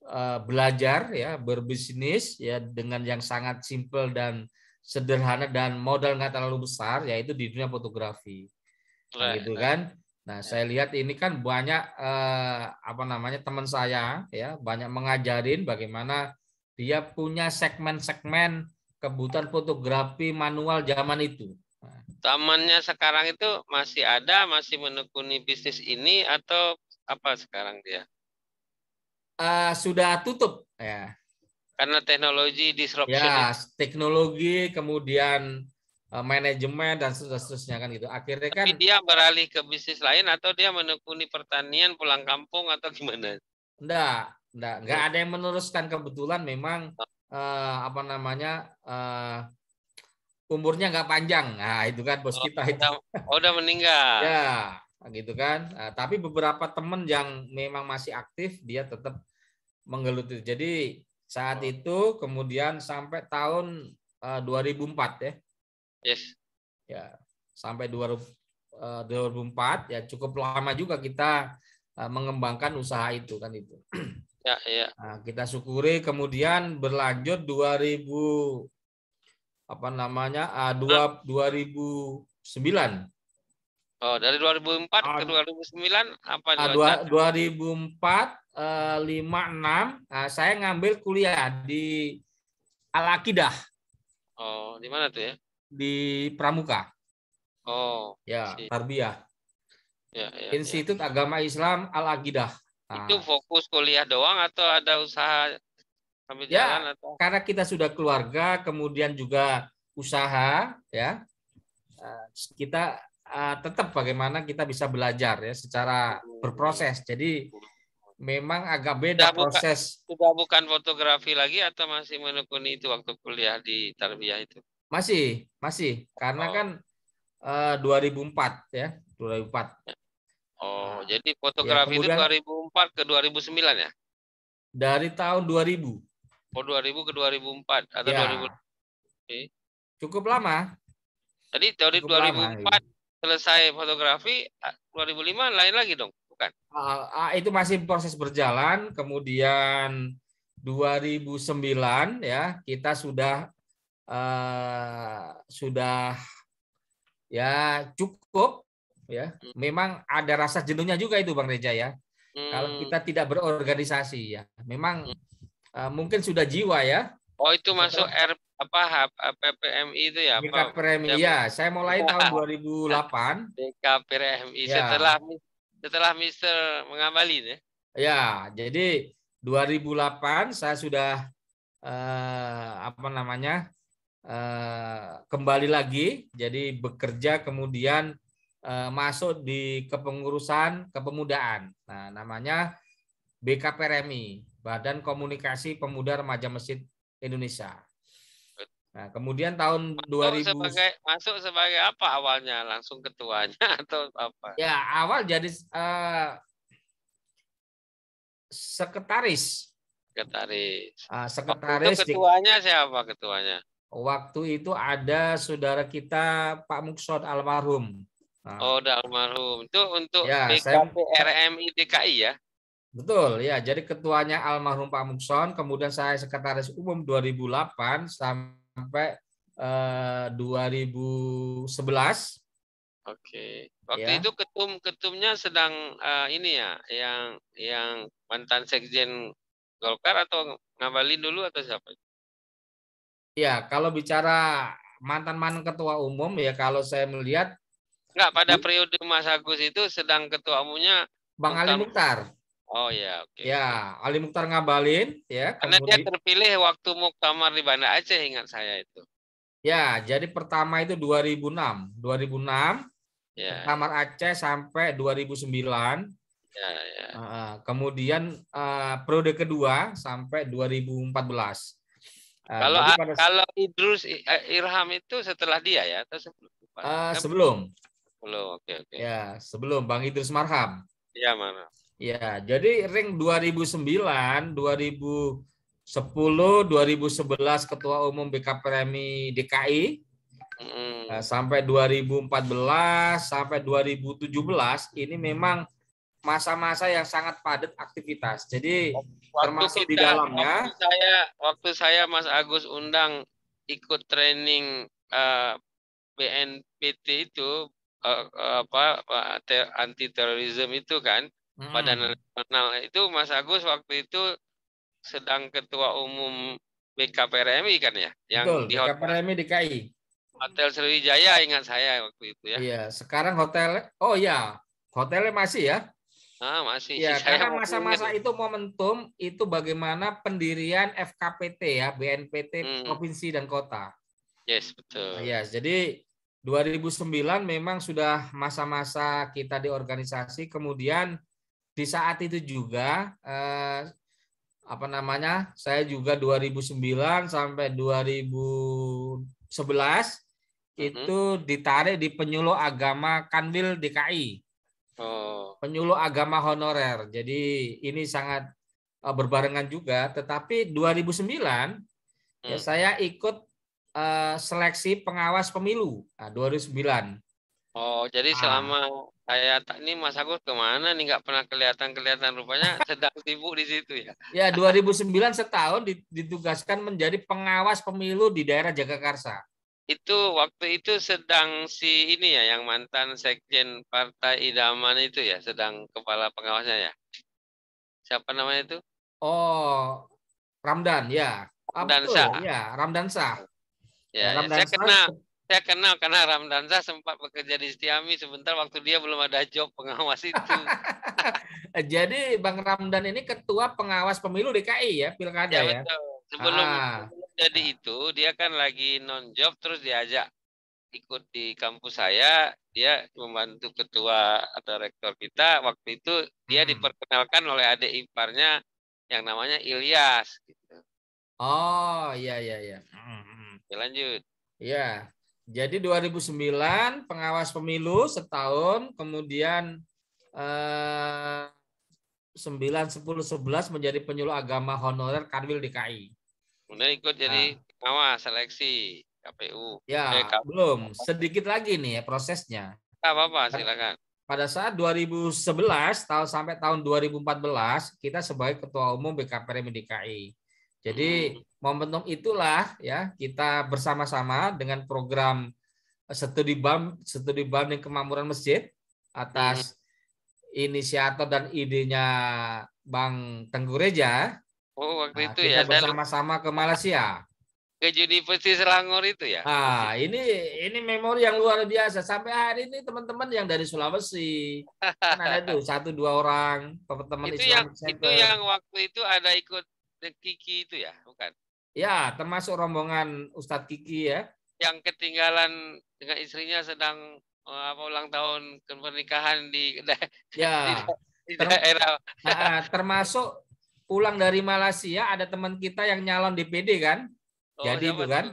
S1: eh, belajar ya berbisnis ya dengan yang sangat simple dan sederhana dan modal nggak terlalu besar yaitu di dunia fotografi
S2: Nah, gitu nah. kan.
S1: Nah, ya. saya lihat ini kan banyak eh, apa namanya teman saya ya banyak mengajarin bagaimana dia punya segmen-segmen kebutuhan fotografi manual zaman itu.
S2: Tamannya sekarang itu masih ada, masih menekuni bisnis ini atau apa sekarang dia?
S1: Uh, sudah tutup ya.
S2: Karena teknologi disruption. Ya, ya.
S1: teknologi kemudian Eh, manajemen dan seterusnya kan gitu. Akhirnya kan Tapi dia beralih
S2: ke bisnis lain atau dia menekuni pertanian pulang kampung atau gimana?
S1: Enggak, enggak, enggak oh. ada yang meneruskan kebetulan memang eh, apa namanya eh, umurnya enggak panjang. Nah, itu kan bos oh, kita itu. Udah,
S2: oh, udah meninggal. ya,
S1: gitu kan. Nah, tapi beberapa teman yang memang masih aktif dia tetap menggeluti. Jadi saat oh. itu kemudian sampai tahun eh, 2004 ya Yes. Ya, sampai 2004 eh, ya cukup lama juga kita eh, mengembangkan usaha itu kan itu. Ya, ya. Nah, kita syukuri kemudian berlanjut 2000 apa namanya? Uh, 2 2009.
S2: Oh, dari 2004 uh, ke 2009 apa uh,
S1: 2004 uh, 5 uh, saya ngambil kuliah di Al Aqidah.
S2: Oh, di mana tuh ya? di Pramuka. Oh. Ya, Tarbiyah. Ya, ya, ya.
S1: Institut ya. Agama Islam Al Aqidah.
S2: Nah. Itu fokus kuliah doang atau ada usaha sambil ya, atau?
S1: Karena kita sudah keluarga, kemudian juga usaha, ya. Eh, kita uh, tetap bagaimana kita bisa belajar ya secara hmm. berproses. Jadi memang agak beda sudah proses.
S2: Bukan, sudah bukan fotografi lagi atau masih menekuni itu waktu kuliah di tarbiyah itu?
S1: Masih, masih. Karena oh. kan uh, eh, 2004 ya, 2004.
S2: Oh, nah, jadi ya, fotografi ya, kemudian, itu 2004 ke 2009 ya?
S1: Dari tahun 2000. Oh,
S2: 2000 ke 2004 atau ya. 2000. Okay.
S1: Cukup lama.
S2: Jadi dari 2004 lama, iya. selesai fotografi 2005 ah, lain lagi dong, bukan?
S1: Uh, uh, itu masih proses berjalan, kemudian 2009 ya kita sudah Eh, sudah ya cukup ya. Hmm. Memang ada rasa jenuhnya juga itu Bang Reja ya.
S2: Hmm. Kalau kita
S1: tidak berorganisasi ya, memang hmm. uh, mungkin sudah jiwa ya.
S2: Oh itu masuk R apa PPMI itu ya? PPMI ya.
S1: Saya mulai iya. tahun 2008.
S2: PPMI ya. setelah setelah Mister mengambali ya.
S1: Ya, jadi 2008 saya sudah eh, apa namanya? Eh, kembali lagi, jadi bekerja kemudian eh, masuk di kepengurusan kepemudaan. Nah, namanya BKPRMI, Badan Komunikasi Pemuda Remaja Masjid Indonesia. Nah, kemudian tahun masuk 2000 sebagai,
S2: masuk sebagai apa awalnya? Langsung ketuanya atau apa? Ya, awal jadi
S1: uh, sekretaris.
S2: Sekretaris. Uh,
S1: sekretaris. Waktu ketuanya
S2: di, siapa ketuanya?
S1: Waktu itu ada saudara kita Pak Muksod almarhum.
S2: Nah. Oh, udah almarhum. Itu untuk ya, RMI DKI ya?
S1: Betul, ya. Jadi ketuanya almarhum Pak Mukson, kemudian saya sekretaris umum 2008 sampai eh, 2011.
S2: Oke. Waktu ya. itu ketum ketumnya sedang uh, ini ya, yang yang mantan sekjen Golkar atau ngabalin dulu atau siapa?
S1: Ya, kalau bicara mantan-mantan ketua umum ya kalau saya melihat
S2: Enggak, pada hmm? periode Mas Agus itu sedang ketua umumnya
S1: Bang Mukhtar. Ali Mukhtar.
S2: Oh ya, oke. Okay.
S1: Ya, Ali Mukhtar ngabalin
S2: ya. Karena kemudian, dia terpilih waktu muktamar di Banda Aceh ingat saya itu.
S1: Ya, jadi pertama itu 2006, 2006 ya. muktamar Aceh sampai 2009. Ya, ya. kemudian eh, periode kedua sampai 2014. Nah, kalau pada... kalau
S2: Idrus eh, Irham itu setelah dia ya atau sebelum? Uh, sebelum. Sebelum, oke okay, oke.
S1: Okay. Ya, sebelum Bang Idrus Marham. Iya, mana? Ya, jadi ring 2009, 2010, 2011 ketua umum BK Premi DKI. Mm. Nah, sampai 2014 sampai 2017 ini memang masa-masa yang sangat padat aktivitas. Jadi waktu termasuk kita, di dalamnya. Waktu
S2: saya, waktu saya Mas Agus undang ikut training uh, eh, BNPT itu uh, apa anti terorisme itu kan hmm. pada nasional itu Mas Agus waktu itu sedang ketua umum BKPRMI kan ya yang Betul, di hotel,
S1: BKPRMI DKI
S2: Hotel Sriwijaya ingat saya waktu itu ya. Iya,
S1: sekarang hotel oh iya, hotelnya masih ya?
S2: Ah, masih. Ya, karena masa-masa
S1: itu momentum itu bagaimana pendirian FKPT ya, BNPT hmm. provinsi dan kota.
S2: Yes, betul. Nah, iya, yes, jadi
S1: 2009 memang sudah masa-masa kita diorganisasi kemudian di saat itu juga eh, apa namanya? Saya juga 2009 sampai 2011 mm -hmm. itu ditarik di penyuluh agama Kanwil DKI. Oh. Penyuluh agama honorer. Jadi ini sangat eh, berbarengan juga. Tetapi 2009 ya hmm. ya saya ikut uh, seleksi pengawas pemilu. Nah, 2009.
S2: Oh, jadi ah. selama ah. saya tak ini Mas Agus kemana nih nggak pernah kelihatan-kelihatan rupanya sedang sibuk di situ ya.
S1: Ya, 2009 setahun ditugaskan menjadi pengawas pemilu di daerah Jakarta
S2: itu waktu itu sedang si ini ya yang mantan sekjen Partai Idaman itu ya sedang kepala pengawasnya ya. Siapa namanya itu?
S1: Oh, Ramdan ya. Ah, Ramdan Sah. Ya, Ramdan Sah. Ya, ya, ya saya kenal
S2: saya kenal karena Ramdan Sah sempat bekerja di Setiami sebentar waktu dia belum ada job pengawas itu.
S1: Jadi Bang Ramdan ini ketua pengawas pemilu DKI ya, Pilkada ya. ya.
S2: Sebelum ah jadi itu dia kan lagi non job terus diajak ikut di kampus saya dia membantu ketua atau rektor kita waktu itu dia hmm. diperkenalkan oleh adik iparnya yang namanya Ilyas gitu.
S1: Oh iya iya iya. Ya, lanjut. Iya. Jadi 2009 pengawas pemilu setahun kemudian eh, 9 10 11 menjadi penyuluh agama honorer Kanwil DKI.
S2: Kemudian ikut jadi pengawas ah. seleksi KPU. Ya, eh,
S1: belum. Sedikit lagi nih ya prosesnya.
S2: Tidak apa-apa, silakan.
S1: Pada saat 2011 tahun sampai tahun 2014 kita sebagai ketua umum BKPRM DKI. Jadi hmm. momentum itulah ya kita bersama-sama dengan program eh, studi BAM studi yang kemakmuran masjid atas hmm. inisiator dan idenya Bang Tenggu
S2: Oh, waktu nah, itu kita ya. Kita
S1: bersama-sama ke Malaysia.
S2: Ke Universitas Selangor itu ya.
S1: Ah, ini ini memori yang luar biasa. Sampai hari ini teman-teman yang dari Sulawesi kan ada tuh satu dua orang teman-teman itu Islam yang Center. itu yang
S2: waktu itu ada ikut The Kiki itu ya, bukan?
S1: Ya, termasuk rombongan Ustadz Kiki ya.
S2: Yang ketinggalan dengan istrinya sedang eh, apa ulang tahun pernikahan di, ya di daerah.
S1: Nah, termasuk pulang dari Malaysia ada teman kita yang nyalon DPD kan?
S2: Oh, Jadi siapa bukan?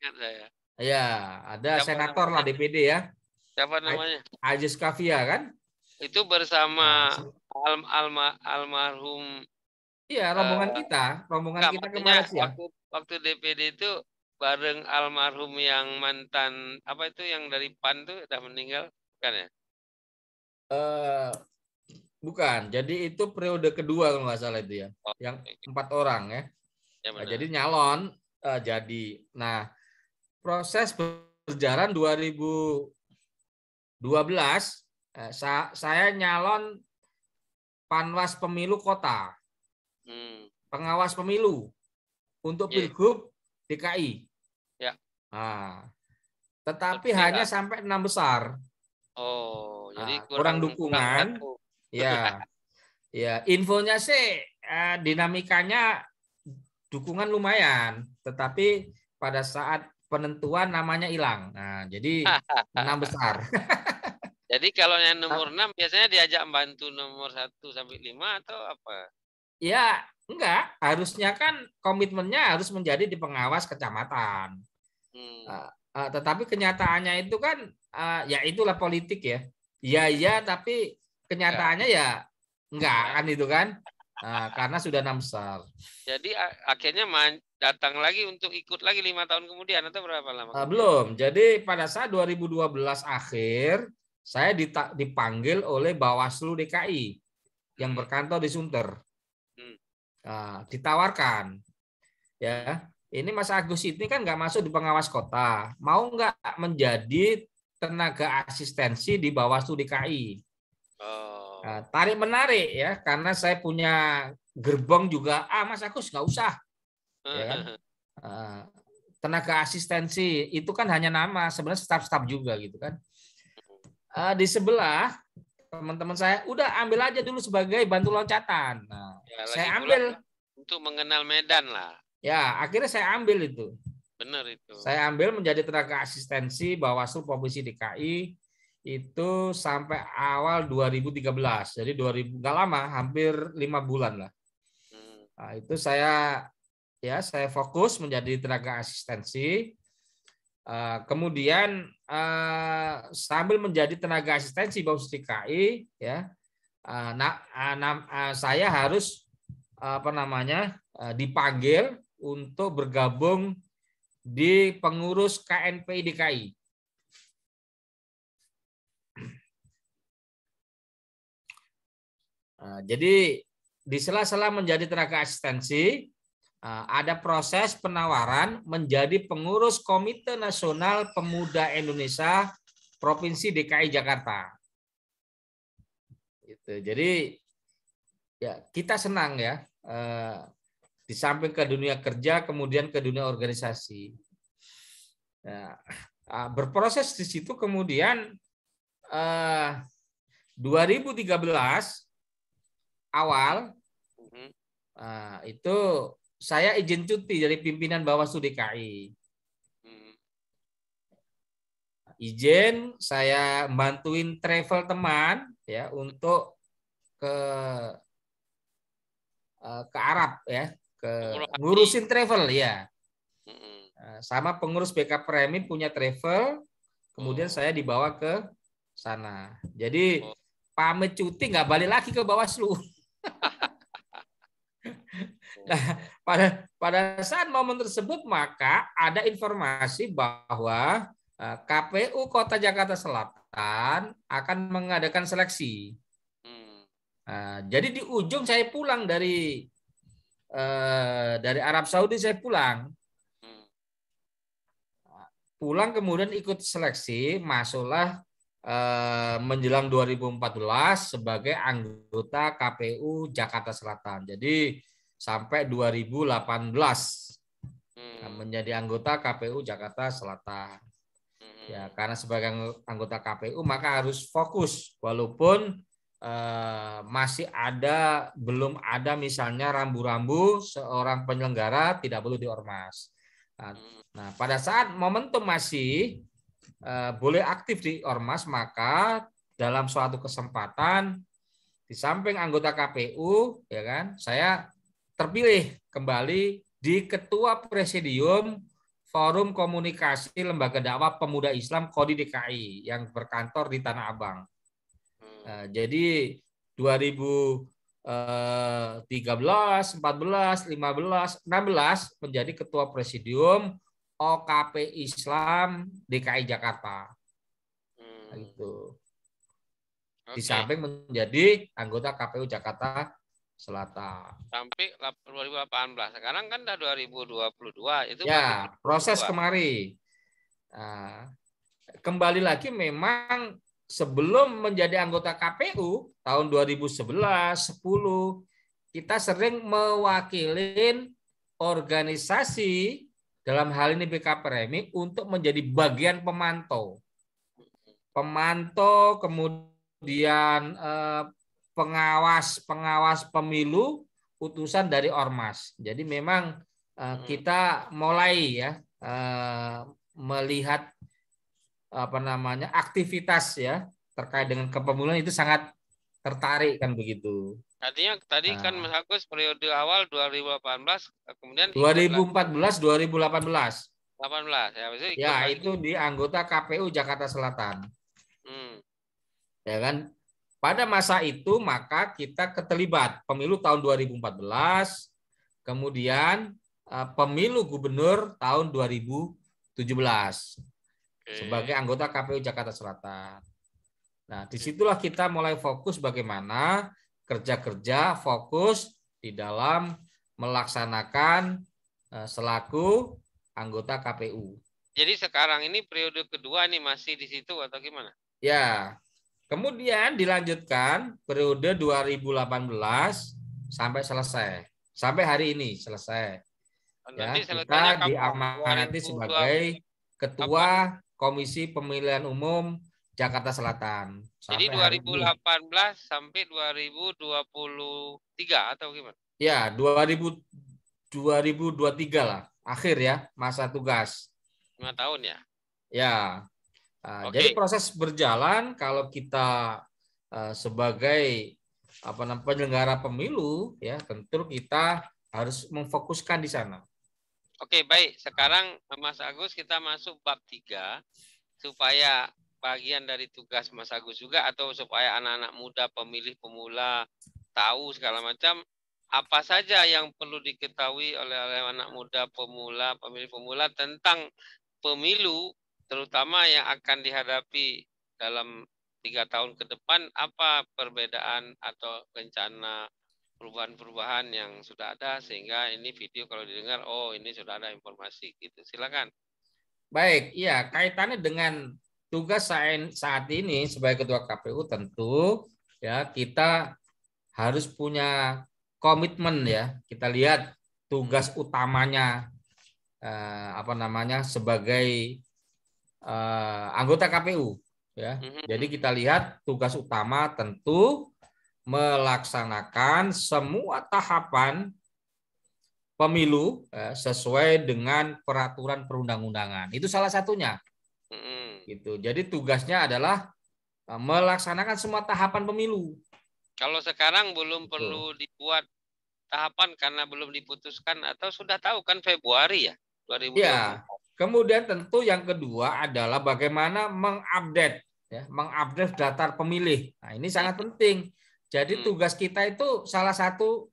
S2: Ingat
S1: Ya, ada siapa senator namanya? lah DPD ya.
S2: Siapa namanya?
S1: Ajis Kafia kan?
S2: Itu bersama nah, al alma almarhum
S1: Iya, rombongan uh, kita, rombongan enggak, kita ke Malaysia.
S2: Waktu, waktu DPD itu bareng almarhum yang mantan apa itu yang dari PAN tuh udah meninggal kan ya?
S1: Eh uh, Bukan, jadi itu periode kedua kalau nggak salah itu ya, oh, yang empat orang ya. ya nah, jadi nyalon uh, jadi. Nah, proses berjalan 2012 eh, sa saya nyalon panwas pemilu kota, hmm. pengawas pemilu untuk yeah. pilgub DKI. Yeah. Nah, tetapi hanya sampai enam besar. Oh, jadi nah, kurang, kurang dukungan. Kurang Ya. Ya, infonya sih eh, dinamikanya dukungan lumayan, tetapi pada saat penentuan namanya hilang. Nah, jadi enam besar.
S2: jadi kalau yang nomor enam biasanya diajak membantu nomor satu sampai lima atau apa?
S1: Ya, enggak. Harusnya kan komitmennya harus menjadi di pengawas kecamatan. Hmm. Uh, uh, tetapi kenyataannya itu kan uh, ya itulah politik ya. Ya ya tapi kenyataannya ya, ya enggak iya. kan itu kan nah, karena sudah enam besar
S2: jadi akhirnya datang lagi untuk ikut lagi lima tahun kemudian atau berapa lama eh, kemudian? belum
S1: jadi pada saat 2012 akhir saya dipanggil oleh Bawaslu DKI yang hmm. berkantor di Sunter hmm. nah, ditawarkan ya ini Mas Agus ini kan nggak masuk di pengawas kota mau nggak menjadi tenaga asistensi di Bawaslu DKI Oh. Nah, tarik menarik ya, karena saya punya gerbong juga. Ah, Mas Agus nggak usah. Ya kan? ah, tenaga asistensi itu kan hanya nama, sebenarnya staff-staff juga gitu kan. Ah, di sebelah teman-teman saya udah ambil aja dulu sebagai bantu loncatan. Nah, ya, saya ambil
S2: untuk mengenal Medan lah.
S1: Ya, akhirnya saya ambil itu.
S2: Benar itu. Saya
S1: ambil menjadi tenaga asistensi Bawaslu Provinsi DKI itu sampai awal 2013. Jadi 2000 nggak lama, hampir lima bulan lah. Hmm. Nah, itu saya ya saya fokus menjadi tenaga asistensi. Eh, kemudian eh, sambil menjadi tenaga asistensi Bawas DKI ya eh, saya harus apa namanya dipanggil untuk bergabung di pengurus KNPI DKI Nah, jadi di sela-sela menjadi tenaga asistensi eh, ada proses penawaran menjadi pengurus Komite Nasional Pemuda Indonesia Provinsi DKI Jakarta. Gitu. Jadi ya kita senang ya eh, di samping ke dunia kerja kemudian ke dunia organisasi. Nah, ah, berproses di situ kemudian 2013 eh, awal mm -hmm. uh, itu saya izin cuti dari pimpinan Bawaslu DKI. Mm. Mm-hmm. Izin saya bantuin travel teman ya untuk ke eh, ke Arab ya, ke ngurusin travel ya. Mm-hmm. Eh, sama pengurus BK Premi punya travel, kemudian mm-hmm. saya dibawa ke sana. Jadi oh. pamit cuti nggak balik lagi ke Bawaslu. nah, pada pada saat momen tersebut maka ada informasi bahwa eh, KPU Kota Jakarta Selatan akan mengadakan seleksi. Hmm. Nah, jadi di ujung saya pulang dari eh, dari Arab Saudi saya pulang, hmm. pulang kemudian ikut seleksi masuklah Eh, menjelang 2014 sebagai anggota KPU Jakarta Selatan. Jadi sampai 2018 hmm. menjadi anggota KPU Jakarta Selatan. Hmm. Ya, karena sebagai anggota KPU maka harus fokus walaupun eh, masih ada belum ada misalnya rambu-rambu seorang penyelenggara tidak perlu diormas. Nah, hmm. nah, pada saat momentum masih Eh, boleh aktif di ormas maka dalam suatu kesempatan di samping anggota KPU ya kan saya terpilih kembali di ketua presidium Forum Komunikasi Lembaga Dakwah Pemuda Islam Kodi DKI yang berkantor di Tanah Abang. Hmm. Eh, jadi 2013, 14, 15, 16 menjadi ketua presidium OKP Islam DKI Jakarta. Hmm. itu. Okay. Di samping menjadi anggota KPU Jakarta Selatan.
S2: Sampai 2018. Sekarang kan dah 2022 itu. Ya, 2022. proses kemari.
S1: Nah, kembali lagi memang sebelum menjadi anggota KPU tahun 2011, 10 kita sering mewakilin organisasi dalam hal ini BK Premi untuk menjadi bagian pemantau. Pemantau kemudian eh, pengawas pengawas pemilu utusan dari ormas. Jadi memang eh, hmm. kita mulai ya eh, melihat apa namanya aktivitas ya terkait dengan kepemiluan itu sangat tertarik kan begitu.
S2: Artinya tadi kan nah. kan Mas Agus periode awal 2018 kemudian 2014
S1: 2018. 18 ya maksudnya Ya, itu di anggota KPU Jakarta Selatan. Hmm. Ya kan? Pada masa itu maka kita keterlibat pemilu tahun 2014, kemudian eh, pemilu gubernur tahun 2017 okay. sebagai anggota KPU Jakarta Selatan. Nah, disitulah kita mulai fokus bagaimana kerja-kerja fokus di dalam melaksanakan eh, selaku anggota KPU.
S2: Jadi sekarang ini periode kedua nih masih di situ atau gimana?
S1: Ya. Kemudian dilanjutkan periode 2018 sampai selesai. Sampai hari ini selesai. Oh, ya, kita diamanati sebagai ketua Komisi Pemilihan Umum Jakarta Selatan. Jadi 2018
S2: sampai 2023 atau gimana?
S1: Ya, 2000 2023 lah, akhir ya masa tugas.
S2: Lima tahun ya.
S1: Ya. Ah, okay. Jadi proses berjalan kalau kita eh, sebagai apa namanya penyelenggara pemilu ya tentu kita harus memfokuskan di sana.
S2: Oke, baik. Sekarang Mas Agus kita masuk bab tiga supaya bagian dari tugas Mas Agus juga atau supaya anak-anak muda pemilih pemula tahu segala macam apa saja yang perlu diketahui oleh, oleh anak muda pemula pemilih pemula tentang pemilu terutama yang akan dihadapi dalam tiga tahun ke depan apa perbedaan atau rencana perubahan-perubahan yang sudah ada sehingga ini video kalau didengar oh ini sudah ada informasi gitu silakan
S1: baik ya kaitannya dengan tugas saat ini sebagai ketua KPU tentu ya kita harus punya komitmen ya. Kita lihat tugas utamanya eh, apa namanya sebagai eh, anggota KPU ya. Mm-hmm. Jadi kita lihat tugas utama tentu melaksanakan semua tahapan pemilu eh, sesuai dengan peraturan perundang-undangan. Itu salah satunya. Mm-hmm. Gitu. Jadi tugasnya adalah eh, melaksanakan semua tahapan pemilu.
S2: Kalau sekarang belum Betul. Gitu. perlu dibuat tahapan karena belum diputuskan atau sudah tahu kan Februari ya 2020. Ya.
S1: Kemudian tentu yang kedua adalah bagaimana mengupdate ya, mengupdate daftar pemilih. Nah, ini sangat iya. penting. Jadi hmm. tugas kita itu salah satu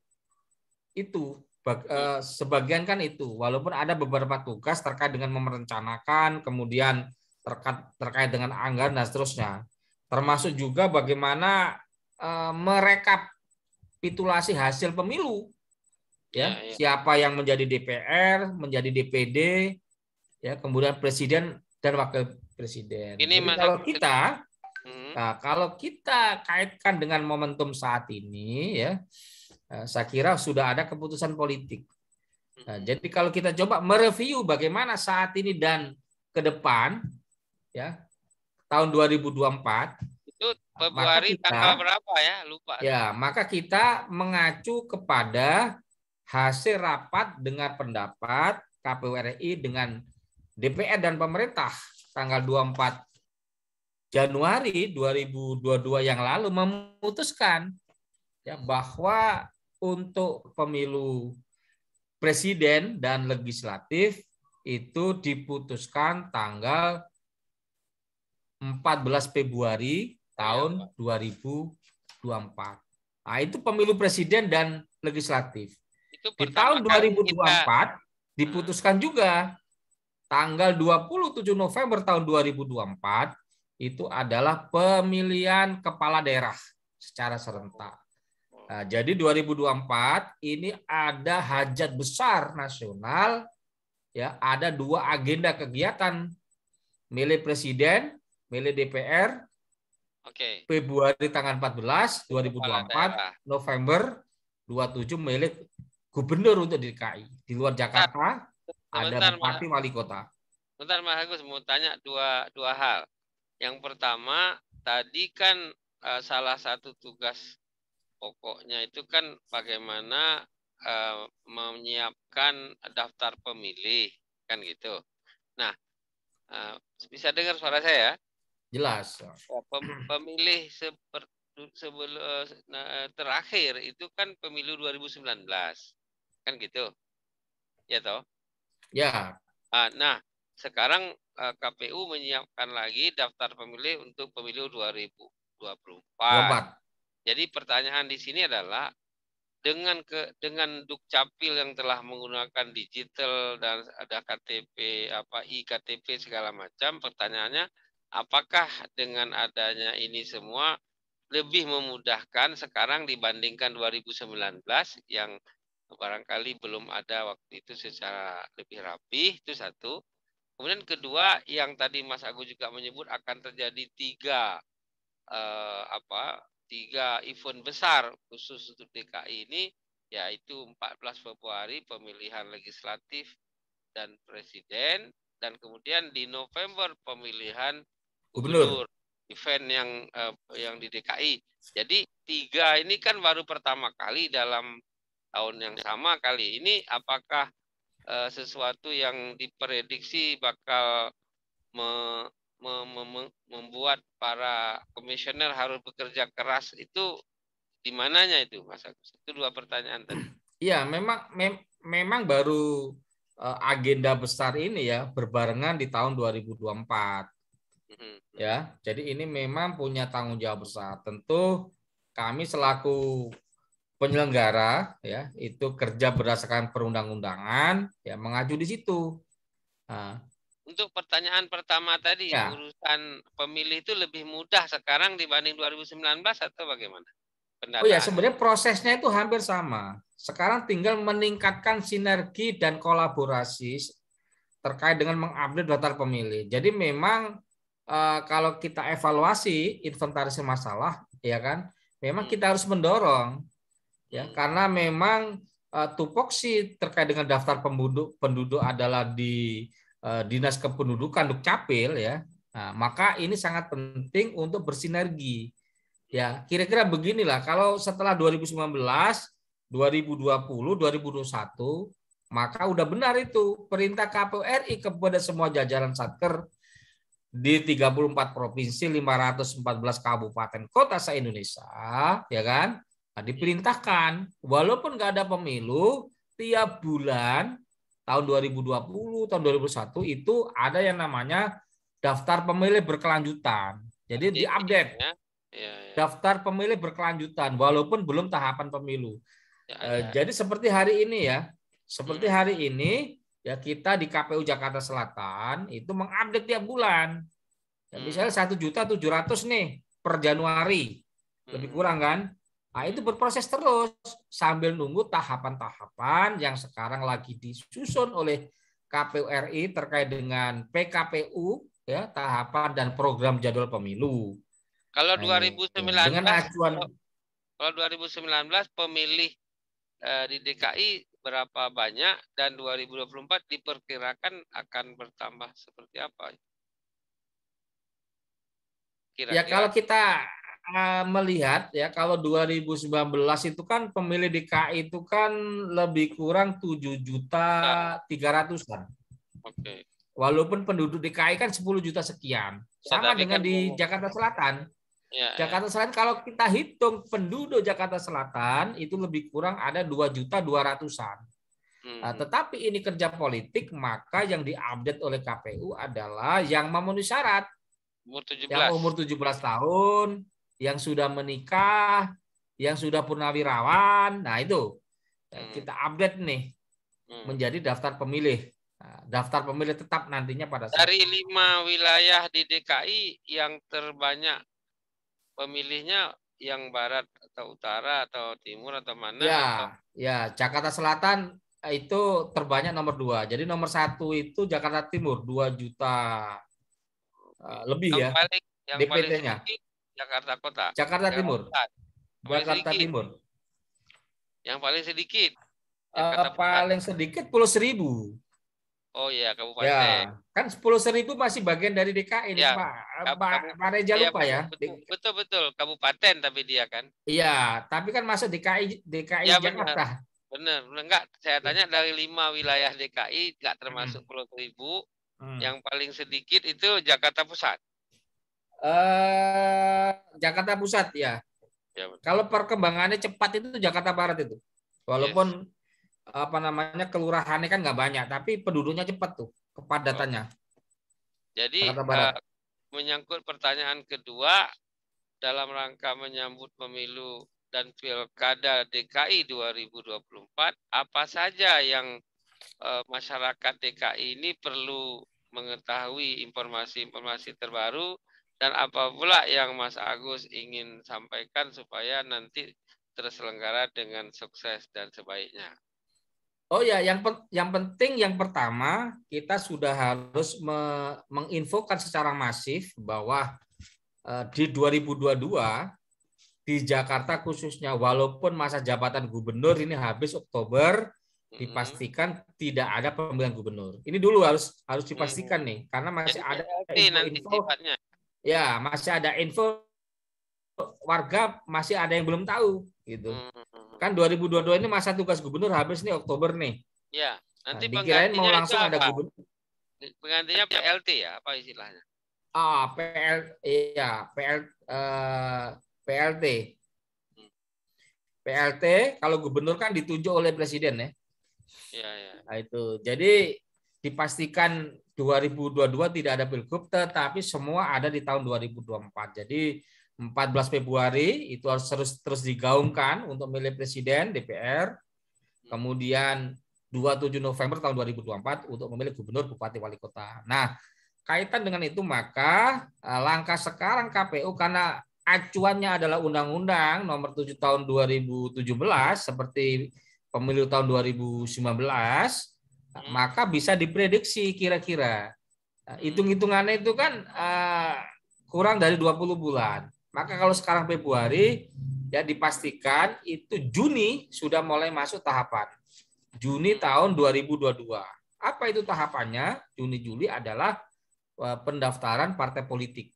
S1: itu hmm. eh, sebagian kan itu walaupun ada beberapa tugas terkait dengan memerencanakan kemudian terkait, terkait dengan anggaran dan seterusnya. Termasuk juga bagaimana e, merekapitulasi hasil pemilu. Ya, ya, ya, siapa yang menjadi DPR, menjadi DPD, ya, kemudian presiden dan wakil presiden. Ini Jadi kalau kita hmm. nah, kalau kita kaitkan dengan momentum saat ini ya, eh, saya kira sudah ada keputusan politik. Nah, hmm. jadi kalau kita coba mereview bagaimana saat ini dan ke depan, ya tahun 2024 itu Februari kita, tanggal berapa ya lupa ya maka kita mengacu kepada hasil rapat dengan pendapat KPU RI dengan DPR dan pemerintah tanggal 24 Januari 2022 yang lalu memutuskan ya bahwa untuk pemilu presiden dan legislatif itu diputuskan tanggal 14 Februari tahun 2024. Iya, nah, itu pemilu presiden dan legislatif. Itu di tahun 2024 kita... Hmm. diputuskan juga tanggal 27 November tahun 2024 itu adalah pemilihan kepala daerah secara serentak. Nah, jadi 2024 ini ada hajat besar nasional ya, ada dua agenda kegiatan milik presiden milih DPR. Oke. Okay. Februari tanggal 14 2024, November 27 milik gubernur untuk DKI. Di luar Jakarta ada bupati wali kota.
S2: Bentar Mas Agus mau tanya dua dua hal. Yang pertama tadi kan uh, salah satu tugas pokoknya itu kan bagaimana uh, menyiapkan daftar pemilih kan gitu. Nah, uh, bisa dengar suara saya? Jelas. Ya, pemilih seperti sebelum eh, nah, eh, terakhir itu kan pemilu 2019. Kan gitu. Ya toh? Ya. Ah, nah, sekarang eh, KPU menyiapkan lagi daftar pemilih untuk pemilu 2024. 24. Jadi pertanyaan di sini adalah dengan ke dengan dukcapil yang telah menggunakan digital dan ada KTP apa iktp segala macam pertanyaannya apakah dengan adanya ini semua lebih memudahkan sekarang dibandingkan 2019 yang barangkali belum ada waktu itu secara lebih rapi itu satu. Kemudian kedua yang tadi Mas Agus juga menyebut akan terjadi tiga eh, apa tiga event besar khusus untuk DKI ini yaitu 14 Februari pemilihan legislatif dan presiden dan kemudian di November pemilihan gubernur event yang uh, yang di DKI. Jadi tiga ini kan baru pertama kali dalam tahun yang ya. sama kali ini apakah uh, sesuatu yang diprediksi bakal me, me, me, membuat para komisioner harus bekerja keras itu di mananya itu Mas Agus? Itu dua pertanyaan tadi.
S1: Iya, memang mem, memang baru eh, agenda besar ini ya berbarengan di tahun 2024 Mm-hmm. Ya, jadi ini memang punya tanggung jawab besar. Tentu kami selaku penyelenggara ya itu kerja berdasarkan perundang-undangan ya mengacu di situ. Nah.
S2: Untuk pertanyaan pertama tadi ya. urusan pemilih itu lebih mudah sekarang dibanding 2019 atau bagaimana? Pendataan. Oh ya sebenarnya
S1: prosesnya itu hampir sama. Sekarang tinggal meningkatkan sinergi dan kolaborasi terkait dengan mengupdate daftar pemilih. Jadi memang Eh, kalau kita evaluasi inventaris masalah, ya kan, memang hmm. kita harus mendorong, ya hmm. karena memang uh, tupoksi terkait dengan daftar penduduk penduduk adalah di uh, dinas kependudukan dukcapil ya, nah, maka ini sangat penting untuk bersinergi, ya kira-kira beginilah kalau setelah 2019, 2020, 2021 maka udah benar itu perintah KPU RI kepada semua jajaran satker di 34 provinsi 514 kabupaten kota se Indonesia ya kan nah, diperintahkan walaupun nggak ada pemilu tiap bulan tahun 2020 tahun 2021 itu ada yang namanya daftar pemilih berkelanjutan jadi diupdate ya, ya. daftar pemilih berkelanjutan walaupun belum tahapan pemilu ya, ya. jadi seperti hari ini ya seperti hmm. hari ini ya kita di KPU Jakarta Selatan itu mengupdate tiap bulan. Ya, hmm. misalnya satu juta tujuh ratus nih per Januari, lebih hmm. kurang kan? Nah, itu berproses terus sambil nunggu tahapan-tahapan yang sekarang lagi disusun oleh KPU RI terkait dengan PKPU ya tahapan dan program jadwal pemilu.
S2: Kalau 2019 nah, dengan acuan kalau 2019 pemilih eh, di DKI berapa banyak dan 2024 diperkirakan akan bertambah seperti apa? Ya, Kira-kira. Ya kalau kita
S1: eh, melihat ya kalau 2019 itu kan pemilih DKI itu kan lebih kurang 7 juta 300 kan? Oke. Walaupun penduduk DKI kan 10 juta sekian. Sama dengan di Jakarta Selatan. Ya, ya, Jakarta ya. Selatan kalau kita hitung penduduk Jakarta Selatan itu lebih kurang ada dua juta dua ratusan. Nah, hmm. tetapi ini kerja politik maka yang diupdate oleh KPU adalah yang memenuhi syarat
S2: umur 17. yang umur
S1: 17 tahun, yang sudah menikah, yang sudah purnawirawan. Nah itu ya, hmm. kita update nih hmm. menjadi daftar pemilih. Nah, daftar pemilih tetap nantinya pada saat dari
S2: lima wilayah di DKI yang terbanyak pemilihnya yang barat atau utara atau timur atau mana? Ya, atau...
S1: Gitu. ya Jakarta Selatan eh, itu terbanyak nomor dua. Jadi nomor satu itu Jakarta Timur dua juta uh, lebih yang ya. Paling,
S2: yang DPT-nya. Jakarta Kota. Jakarta Timur. Jakarta sedikit. Timur. Yang paling sedikit.
S1: uh, paling sedikit Pulau Seribu.
S2: Oh iya, kabupaten. Ya,
S1: kan 10 seribu masih bagian dari DKI, ya, Pak. Pak, Pak Reja lupa ya.
S2: Betul, betul, kabupaten tapi dia kan.
S1: Iya, tapi kan masuk DKI
S2: DKI ya, Jakarta. Benar, benar enggak? Saya iya. tanya dari lima wilayah DKI enggak termasuk hmm. Pulau hmm. Seribu, hmm. yang paling sedikit itu Jakarta Pusat.
S1: Eh, Jakarta Pusat ya. ya Kalau perkembangannya cepat itu Jakarta Barat itu. Walaupun yes apa namanya kelurahannya kan nggak banyak, tapi penduduknya cepat tuh kepadatannya. Oh.
S2: Jadi uh, menyangkut pertanyaan kedua dalam rangka menyambut pemilu dan pilkada DKI 2024, apa saja yang uh, masyarakat DKI ini perlu mengetahui informasi-informasi terbaru dan apa pula yang Mas Agus ingin sampaikan supaya nanti terselenggara dengan sukses dan sebaiknya.
S1: Oh ya, yang yang penting yang pertama kita sudah harus me menginfokan secara masif bahwa uh, di 2022 di Jakarta khususnya walaupun masa jabatan gubernur ini habis Oktober dipastikan hmm. tidak ada pemilihan gubernur. Ini dulu harus harus dipastikan hmm. nih karena masih ada
S2: info, info.
S1: Ya, masih ada info warga masih ada yang belum tahu gitu. Hmm. Kan 2022 ini masa tugas gubernur habis nih Oktober nih.
S2: Ya, nanti nah, penggantinya mau langsung ada gubernur. Penggantinya PLT ya, apa istilahnya? Ah, PL iya,
S1: PL eh, PLT. PLT kalau gubernur kan ditunjuk oleh presiden ya. Ya, ya. Nah, itu. Jadi dipastikan 2022 tidak ada pilgub, tetapi semua ada di tahun 2024. Jadi 14 Februari itu harus terus terus digaungkan untuk milih presiden DPR. Kemudian 27 November tahun 2024 untuk memilih gubernur, bupati, wali kota. Nah, kaitan dengan itu maka eh, langkah sekarang KPU karena acuannya adalah Undang-Undang Nomor 7 Tahun 2017 seperti pemilu tahun 2019 hmm. maka bisa diprediksi kira-kira nah, hitung-hitungannya itu kan uh, kurang dari 20 bulan. Maka kalau sekarang Februari, ya dipastikan itu Juni sudah mulai masuk tahapan. Juni tahun 2022. Apa itu tahapannya? Juni-Juli adalah eh, pendaftaran partai politik.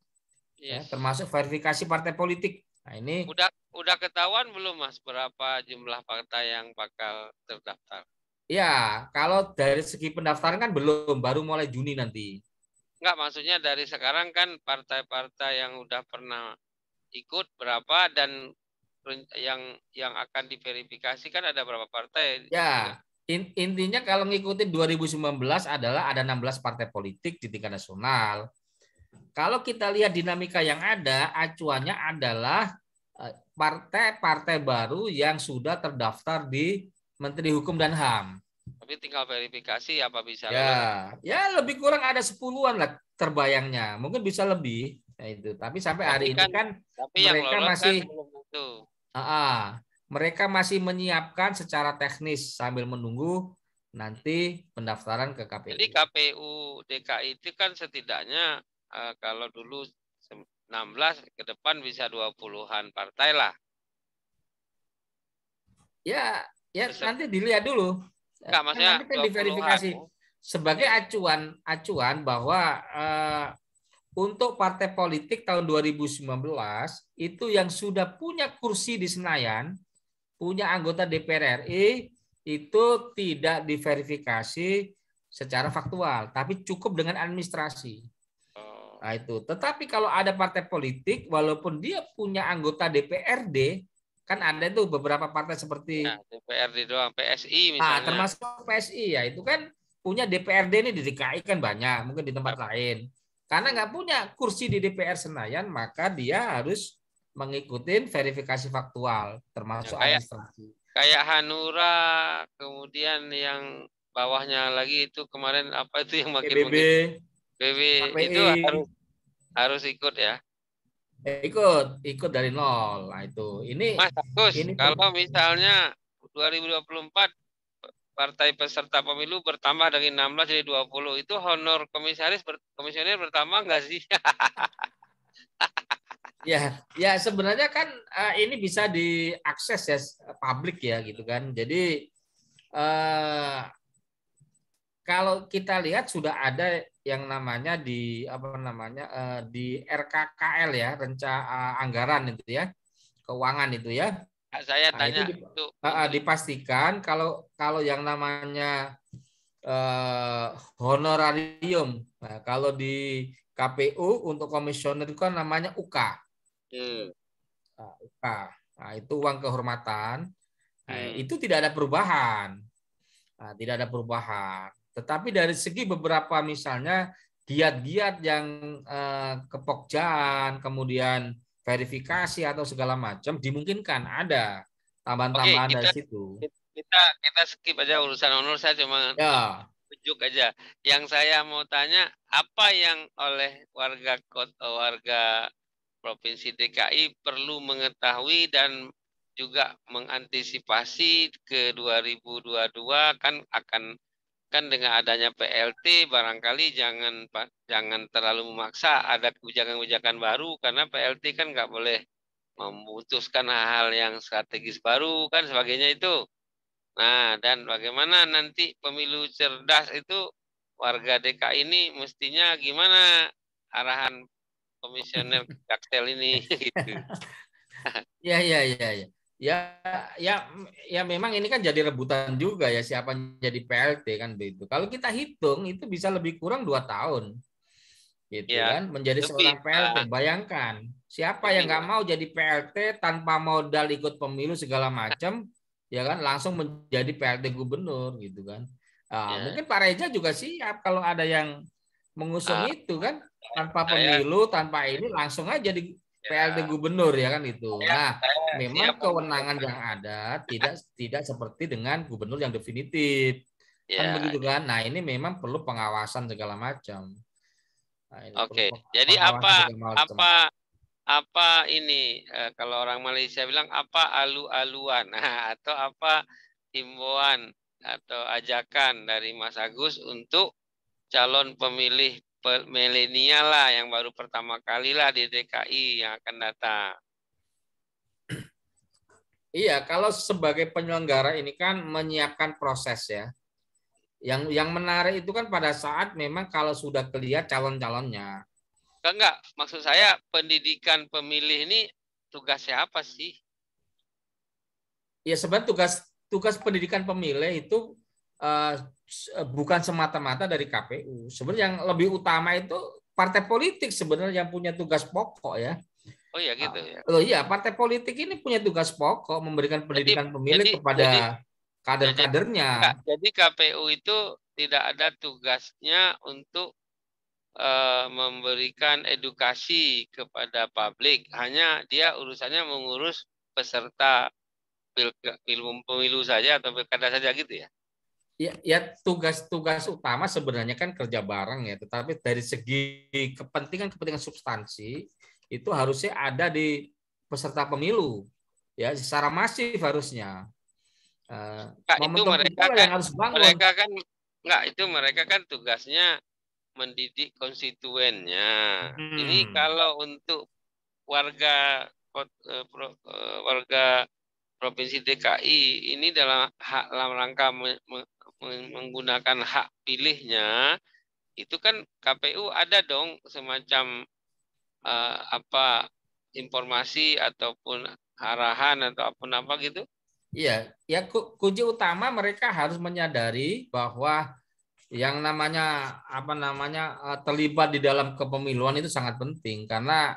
S2: Ya, yes. Ya, termasuk
S1: verifikasi partai politik. Nah, ini udah
S2: udah ketahuan belum Mas berapa jumlah partai yang bakal terdaftar?
S1: Ya, kalau dari segi pendaftaran kan belum, baru mulai Juni nanti.
S2: Enggak, maksudnya dari sekarang kan partai-partai yang udah pernah ikut berapa dan yang yang akan diverifikasi kan ada berapa partai? Ya,
S1: intinya kalau ngikutin 2019 adalah ada 16 partai politik di tingkat nasional. Kalau kita lihat dinamika yang ada, acuannya adalah eh, partai-partai baru yang sudah terdaftar di Menteri Hukum dan HAM.
S2: Tapi tinggal verifikasi apa bisa? Ya,
S1: ya lebih kurang ada sepuluhan lah terbayangnya. Mungkin bisa lebih. Nah, itu. Tapi sampai hari tapi kan, ini kan, kan tapi mereka kan masih kan uh, uh, mereka masih menyiapkan secara teknis sambil menunggu nanti pendaftaran ke KPU. Jadi
S2: KPU DKI itu kan setidaknya uh, kalau dulu 16 ke depan bisa 20-an partai lah.
S1: Ya, ya Terus, nanti dilihat dulu. Enggak,
S2: maksudnya kan nanti kan diverifikasi.
S1: Sebagai acuan acuan bahwa uh, untuk partai politik tahun 2019 itu yang sudah punya kursi di Senayan, punya anggota DPR RI itu tidak diverifikasi secara faktual, tapi cukup dengan administrasi. Oh. Nah, itu. Tetapi kalau ada partai politik, walaupun dia punya anggota DPRD, kan ada itu beberapa partai
S2: seperti ya, DPRD doang, PSI ah, misalnya. Nah, termasuk
S1: PSI ya, itu kan punya DPRD ini di DKI kan banyak, mungkin di tempat lain. Karena nggak punya kursi di DPR Senayan, maka dia harus mengikuti verifikasi faktual, termasuk ya, kayak, administrasi.
S2: Kayak Hanura, kemudian yang bawahnya lagi itu kemarin apa itu yang makin PBB BB itu harus harus ikut ya eh, ikut ikut dari nol nah itu ini Mas Agus ini kalau misalnya 2024 partai peserta pemilu bertambah dari 16 jadi 20 itu honor komisaris ber, komisioner bertambah enggak sih?
S1: ya, ya sebenarnya kan uh, ini bisa diakses ya publik ya gitu kan. Jadi uh, kalau kita lihat sudah ada yang namanya di apa namanya uh, di RKKL ya, rencana uh, anggaran itu ya, keuangan itu ya
S2: saya nah, tanya itu, itu
S1: dipastikan kalau kalau yang namanya uh, honorarium. Nah, kalau di KPU untuk komisioner itu kan namanya UK. Hmm. nah, UK. Nah, itu uang kehormatan. Nah, hmm. itu tidak ada perubahan. Nah, tidak ada perubahan. Tetapi dari segi beberapa misalnya giat-giat yang eh, kepokjaan, kemudian verifikasi atau segala macam dimungkinkan ada tambahan-tambahan dari
S2: situ. Kita kita skip aja urusan honor saya cuma ya. tunjuk aja. Yang saya mau tanya apa yang oleh warga kota warga provinsi DKI perlu mengetahui dan juga mengantisipasi ke 2022 kan akan kan dengan adanya PLT barangkali jangan jangan terlalu memaksa ada kebijakan-kebijakan baru karena PLT kan nggak boleh memutuskan hal-hal yang strategis baru kan sebagainya itu. Nah, dan bagaimana nanti pemilu cerdas itu warga DKI ini mestinya gimana arahan komisioner Jaktel ini gitu.
S1: Ya, ya, ya, ya ya ya ya memang ini kan jadi rebutan juga ya siapa jadi PLT kan begitu. Kalau kita hitung itu bisa lebih kurang dua tahun, gitu ya, kan menjadi lebih, seorang PLT. Uh, ah, Bayangkan siapa yang nggak mau jadi PLT tanpa modal ikut pemilu segala macam, ya kan langsung menjadi PLT gubernur gitu kan. Uh, ya. Mungkin Pak Reja juga siap kalau ada yang mengusung uh, itu kan tanpa pemilu, tanpa ini langsung aja di PLT ya. Gubernur ya kan itu. Ya, nah, memang kewenangan yang ada tidak tidak seperti dengan gubernur yang definitif. Kan ya. begitu kan? Nah, ini memang perlu pengawasan segala macam.
S2: Nah, Oke. Okay. Jadi apa apa apa ini eh, kalau orang Malaysia bilang apa alu-aluan nah, atau apa himbauan atau ajakan dari Mas Agus untuk calon pemilih milenial lah yang baru pertama kali lah di DKI yang akan datang.
S1: Iya, kalau sebagai penyelenggara ini kan menyiapkan proses ya. Yang yang menarik itu kan pada saat memang kalau sudah kelihatan calon-calonnya.
S2: Enggak, maksud saya pendidikan pemilih ini tugas siapa sih?
S1: Ya sebenarnya tugas tugas pendidikan pemilih itu uh, Eh, bukan semata-mata dari KPU. Sebenarnya yang lebih utama itu partai politik sebenarnya yang punya tugas pokok ya.
S2: Oh iya gitu ah, ya. Oh iya,
S1: partai politik ini punya tugas pokok memberikan pendidikan jadi, pemilih jadi, kepada kader-kadernya.
S2: Jadi KPU itu tidak ada tugasnya untuk uh, memberikan edukasi kepada publik, hanya dia urusannya mengurus peserta pil pil pemilu saja atau pilkada saja gitu ya
S1: ya, ya tugas-tugas utama sebenarnya kan kerja bareng ya, tetapi dari segi kepentingan-kepentingan substansi itu harusnya ada di peserta pemilu ya secara masif harusnya.
S2: nah, itu mereka kan, yang harus mereka kan enggak itu mereka kan tugasnya mendidik konstituennya. Hmm. Ini kalau untuk warga eh, eh, warga provinsi DKI ini dalam hak dalam rangka menggunakan hak pilihnya itu kan KPU ada dong semacam uh, apa informasi ataupun arahan atau apa apa gitu
S1: iya ya kunci utama mereka harus menyadari bahwa yang namanya apa namanya eh, terlibat di dalam kepemiluan itu sangat penting karena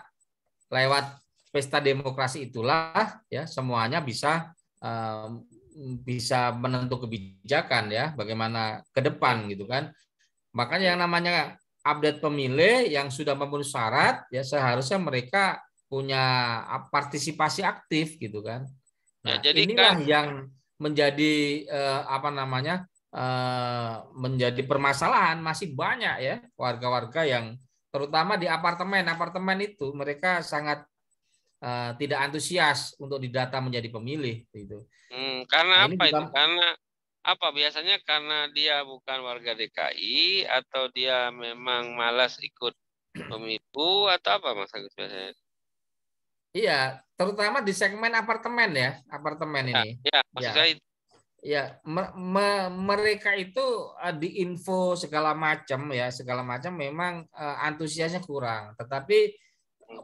S1: lewat pesta demokrasi itulah ya semuanya bisa eh, bisa menentu kebijakan ya, bagaimana ke depan gitu kan. Makanya yang namanya update pemilih yang sudah memenuhi syarat ya seharusnya mereka punya partisipasi aktif gitu kan.
S2: Nah, nah jadi inilah
S1: kan, yang menjadi eh, apa namanya eh, menjadi permasalahan masih banyak ya warga-warga yang terutama di apartemen apartemen itu mereka sangat uh, tidak antusias untuk didata menjadi pemilih gitu.
S2: Hmm, karena nah, apa bukan... itu? Karena apa biasanya karena dia bukan warga DKI atau dia memang malas ikut pemilu atau apa Mas Agus biasanya?
S1: Iya, terutama di segmen apartemen ya, apartemen ya, ini.
S2: Iya, maksudnya ya. saya
S1: Ya, me me mereka itu uh, di info segala macam ya, segala macam memang uh, antusiasnya kurang. Tetapi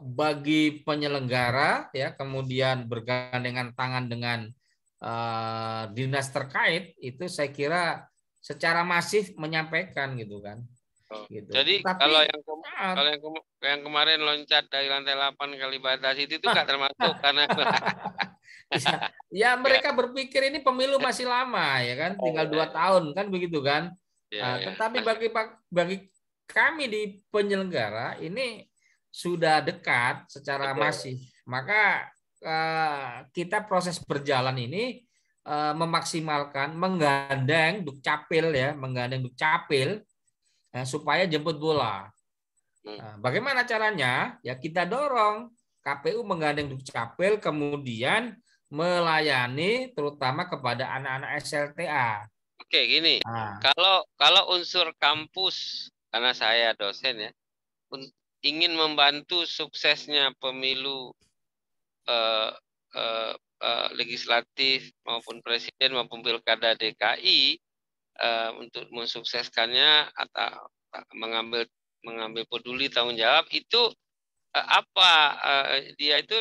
S1: bagi penyelenggara ya kemudian bergandengan tangan dengan uh, dinas terkait itu saya kira secara masif menyampaikan gitu kan.
S2: Oh, gitu. Jadi Tapi, kalau yang kalau yang, yang kemarin loncat dari lantai 8 kali batas itu itu nggak termasuk karena iya. ya,
S1: ya, mereka berpikir ini pemilu masih lama ya kan oh, tinggal dua ya. tahun kan begitu kan.
S2: Ya, nah, ya. Tetapi
S1: bagi bagi kami di penyelenggara ini sudah dekat secara Betul. masif, maka eh, kita proses berjalan ini eh, memaksimalkan menggandeng dukcapil ya, menggandeng dukcapil eh, supaya jemput bola. Hmm. Nah, bagaimana caranya? Ya kita dorong KPU menggandeng dukcapil kemudian melayani terutama kepada anak-anak SLTA.
S2: Oke, gini. Nah. Kalau kalau unsur kampus karena saya dosen ya ingin membantu suksesnya pemilu uh, uh, uh, legislatif maupun presiden maupun pilkada DKI uh, untuk mensukseskannya atau mengambil mengambil peduli tanggung jawab itu uh, apa uh, dia itu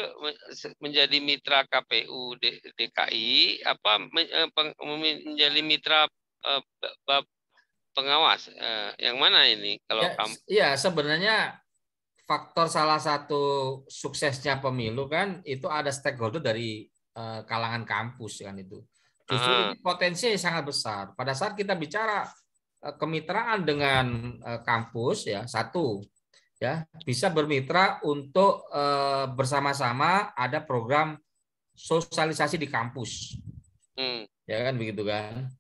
S2: menjadi mitra KPU D, DKI apa menjadi mitra uh, pengawas uh, yang mana ini kalau ya, kamu
S1: ya sebenarnya faktor salah satu suksesnya pemilu kan itu ada stakeholder dari eh, kalangan kampus kan itu. Justru uh. ini potensinya sangat besar. Pada saat kita bicara eh, kemitraan dengan eh, kampus ya satu ya bisa bermitra untuk bersama-sama ada program sosialisasi di kampus. Hmm. Ya kan begitu kan.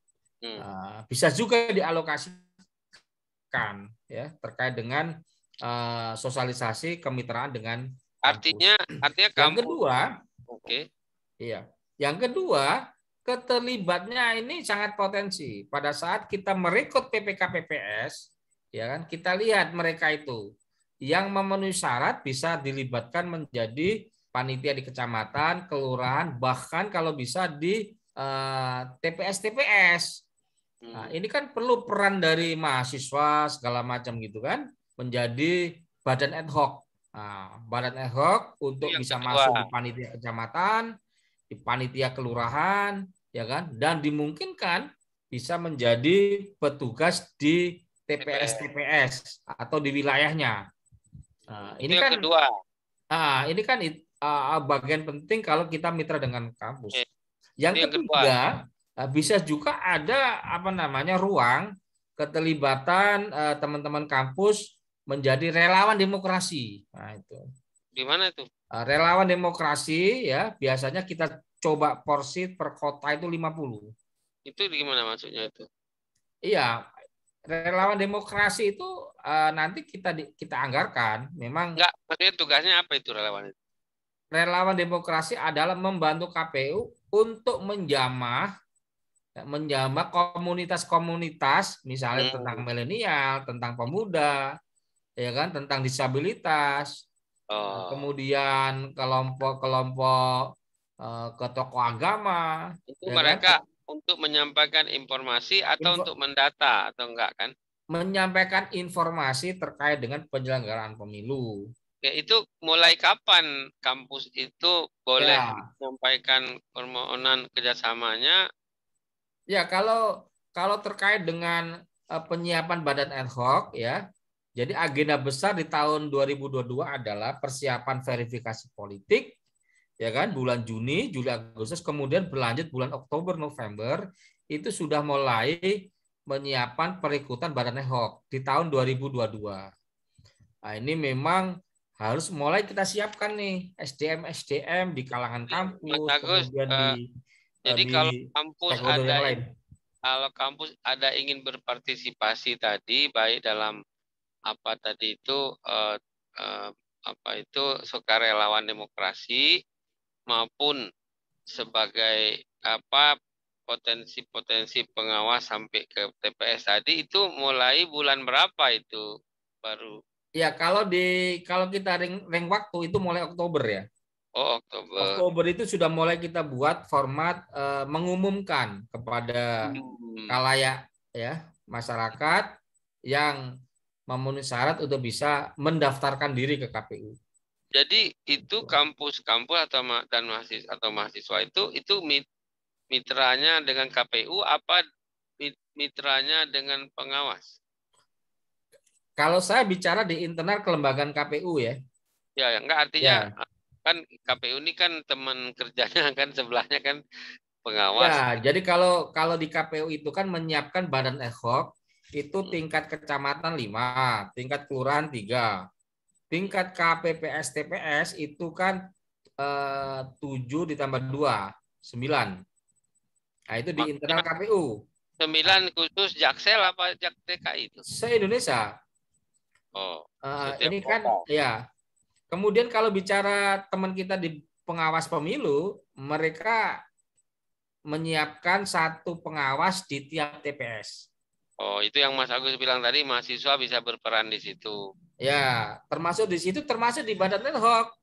S1: Hmm. Ah, bisa juga dialokasikan ya terkait dengan Eh, sosialisasi kemitraan dengan artinya
S2: kampus. artinya kampus. yang kedua oke okay.
S1: iya yang kedua keterlibatnya ini sangat potensi pada saat kita merekrut PPK PPS ya kan kita lihat mereka itu yang memenuhi syarat bisa dilibatkan menjadi panitia di kecamatan, kelurahan, bahkan kalau bisa di eh, TPS-TPS. nah, hmm. ini kan perlu peran dari mahasiswa segala macam gitu kan menjadi badan ad hoc. Nah, badan ad hoc untuk yang bisa kedua. masuk di panitia kecamatan, di panitia kelurahan, ya kan? Dan dimungkinkan bisa menjadi petugas di TPS TPS atau di wilayahnya.
S2: Nah, ini kan kedua.
S1: Ah, ini kan uh, bagian penting kalau kita mitra dengan kampus. Oke. Yang, yang ketiga kedua. Ah, bisa juga ada apa namanya ruang keterlibatan ah, teman-teman uh, kampus menjadi relawan demokrasi. Nah, itu. Di mana itu? Eh, relawan demokrasi ya, biasanya kita coba porsi per kota itu
S2: 50. Itu gimana maksudnya itu?
S1: Iya, relawan
S2: demokrasi
S1: itu uh, nanti kita di, kita anggarkan. Memang enggak,
S2: maksudnya tugasnya apa itu relawan itu?
S1: Relawan demokrasi adalah membantu KPU untuk menjamah ya, menjamah komunitas-komunitas misalnya hmm. tentang milenial, tentang pemuda, ya kan tentang disabilitas nah, oh. kemudian kelompok-kelompok uh, eh, ke tokoh agama itu ya kan? mereka
S2: kan? untuk menyampaikan informasi atau Info untuk mendata atau enggak kan
S1: menyampaikan informasi terkait dengan penyelenggaraan pemilu
S2: ya itu mulai kapan kampus itu boleh ya. menyampaikan permohonan kerjasamanya
S1: ya kalau kalau terkait dengan eh, penyiapan badan ad hoc ya jadi agenda besar di tahun 2022 adalah persiapan verifikasi politik, ya kan, bulan Juni, Juli, Agustus, kemudian berlanjut bulan Oktober, November, itu sudah mulai menyiapkan perikutan badan hoax di tahun 2022. Nah, ini memang harus mulai kita siapkan nih SDM SDM di kalangan kampus, Mas Agus, kemudian uh, di eh,
S2: jadi di kalau kampus ada lain. kalau kampus ada ingin berpartisipasi tadi baik dalam apa tadi itu eh, eh, apa itu sukarelawan demokrasi maupun sebagai apa potensi-potensi pengawas sampai ke TPS tadi itu mulai bulan berapa itu baru?
S1: Ya kalau di kalau kita ring, ring waktu itu mulai Oktober ya.
S2: Oh Oktober. Oktober
S1: itu sudah mulai kita buat format eh, mengumumkan kepada hmm. kalayak ya masyarakat yang memenuhi syarat untuk bisa mendaftarkan diri ke KPU.
S2: Jadi itu gitu. kampus-kampus atau dan mahasiswa atau mahasiswa itu itu mitranya dengan KPU apa mitranya dengan pengawas?
S1: Kalau saya bicara di internal kelembagaan KPU ya.
S2: ya. Ya, enggak artinya ya. kan KPU ini kan teman kerjanya kan sebelahnya kan pengawas. Ya, jadi
S1: kalau kalau di KPU itu kan menyiapkan badan ad itu hmm. tingkat kecamatan 5, tingkat kelurahan 3. Tingkat KPPS TPS itu kan eh, 7 ditambah 2, 9. Nah,
S2: itu di internal KPU. 9 khusus Jaksel apa Jak TKI itu? Se-Indonesia. Oh.
S1: Uh, ini kan pokok. ya. Kemudian kalau bicara teman kita di pengawas pemilu, mereka menyiapkan satu pengawas di tiap TPS.
S2: Oh, itu yang Mas Agus bilang tadi mahasiswa bisa berperan di situ.
S1: Ya, termasuk di situ termasuk di badan ad hoc.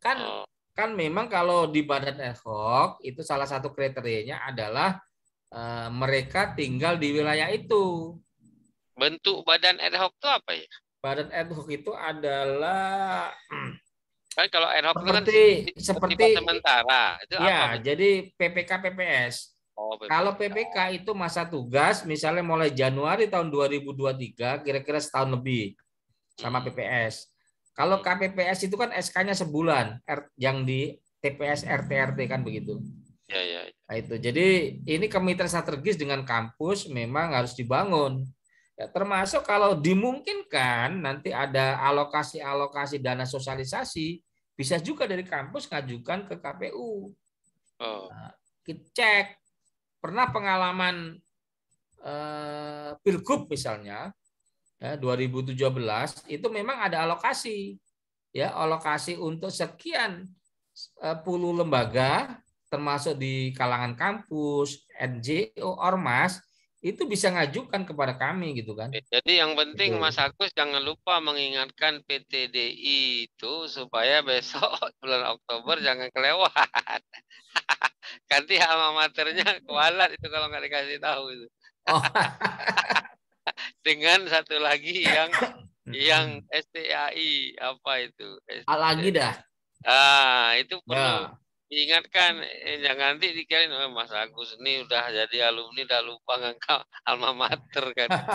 S1: Kan oh. kan memang kalau di badan ad hoc itu salah satu kriterianya adalah e, mereka tinggal di wilayah itu.
S2: Bentuk badan ad
S1: hoc itu apa ya? Badan ad hoc itu adalah
S2: kan kalau ad hoc kan seperti kan seperti sementara itu ya apa?
S1: jadi PPK PPS Oh, kalau PPK itu masa tugas misalnya mulai Januari tahun 2023 kira-kira setahun lebih sama hmm. PPS. Kalau hmm. KPPS itu kan SK-nya sebulan yang di TPS RTRT kan begitu. Ya, ya, ya. Nah, itu. Jadi ini kemitraan strategis dengan kampus memang harus dibangun. Ya, termasuk kalau dimungkinkan nanti ada alokasi-alokasi dana sosialisasi bisa juga dari kampus ngajukan ke KPU. Oh. Nah, cek pernah pengalaman eh, pilgub misalnya ya, 2017 itu memang ada alokasi ya alokasi untuk sekian eh, puluh lembaga termasuk di kalangan kampus, NGO, ormas itu bisa ngajukan kepada kami gitu kan.
S2: Jadi yang penting gitu. Mas Agus jangan lupa mengingatkan PTDI itu supaya besok bulan Oktober jangan kelewat. Ganti sama maternya kualat itu kalau nggak dikasih tahu itu. Oh. Dengan satu lagi yang yang STAI apa itu? STAI. Lagi dah. Ah, itu perlu. Ya diingatkan eh, jangan nanti dikirain oh, Mas Agus ini udah jadi alumni udah lupa ngangkat alma mater kan.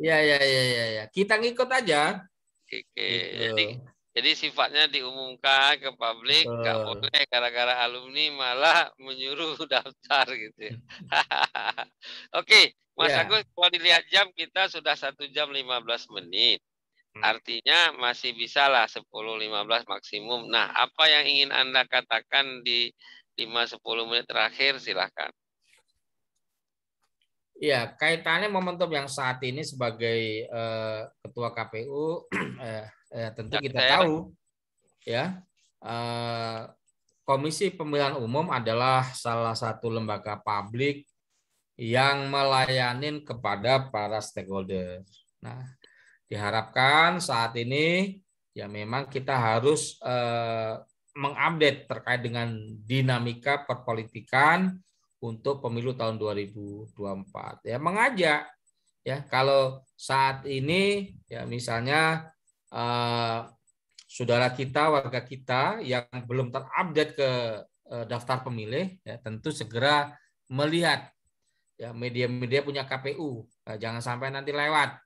S1: ya ya ya ya ya. Kita ngikut aja.
S2: Oke. Gitu. Jadi jadi sifatnya diumumkan ke publik, nggak boleh gara-gara alumni malah menyuruh daftar gitu. Ya. Oke, Mas ya. Agus kalau dilihat jam kita sudah satu jam 15 menit. Hmm. Artinya masih bisa lah 10 15 maksimum. Nah, apa yang ingin Anda katakan di 5 10 menit terakhir silahkan.
S1: Ya, kaitannya momentum yang saat ini sebagai uh, ketua KPU eh, eh, tentu ya, kita saya... tahu ya. Uh, Komisi Pemilihan Umum adalah salah satu lembaga publik yang melayani kepada para stakeholder. Nah, Diharapkan saat ini ya memang kita harus eh, mengupdate terkait dengan dinamika perpolitikan untuk pemilu tahun 2024. Ya mengajak ya kalau saat ini ya misalnya eh, saudara kita warga kita yang belum terupdate ke eh, daftar pemilih ya tentu segera melihat ya media-media punya KPU. Nah, jangan sampai nanti lewat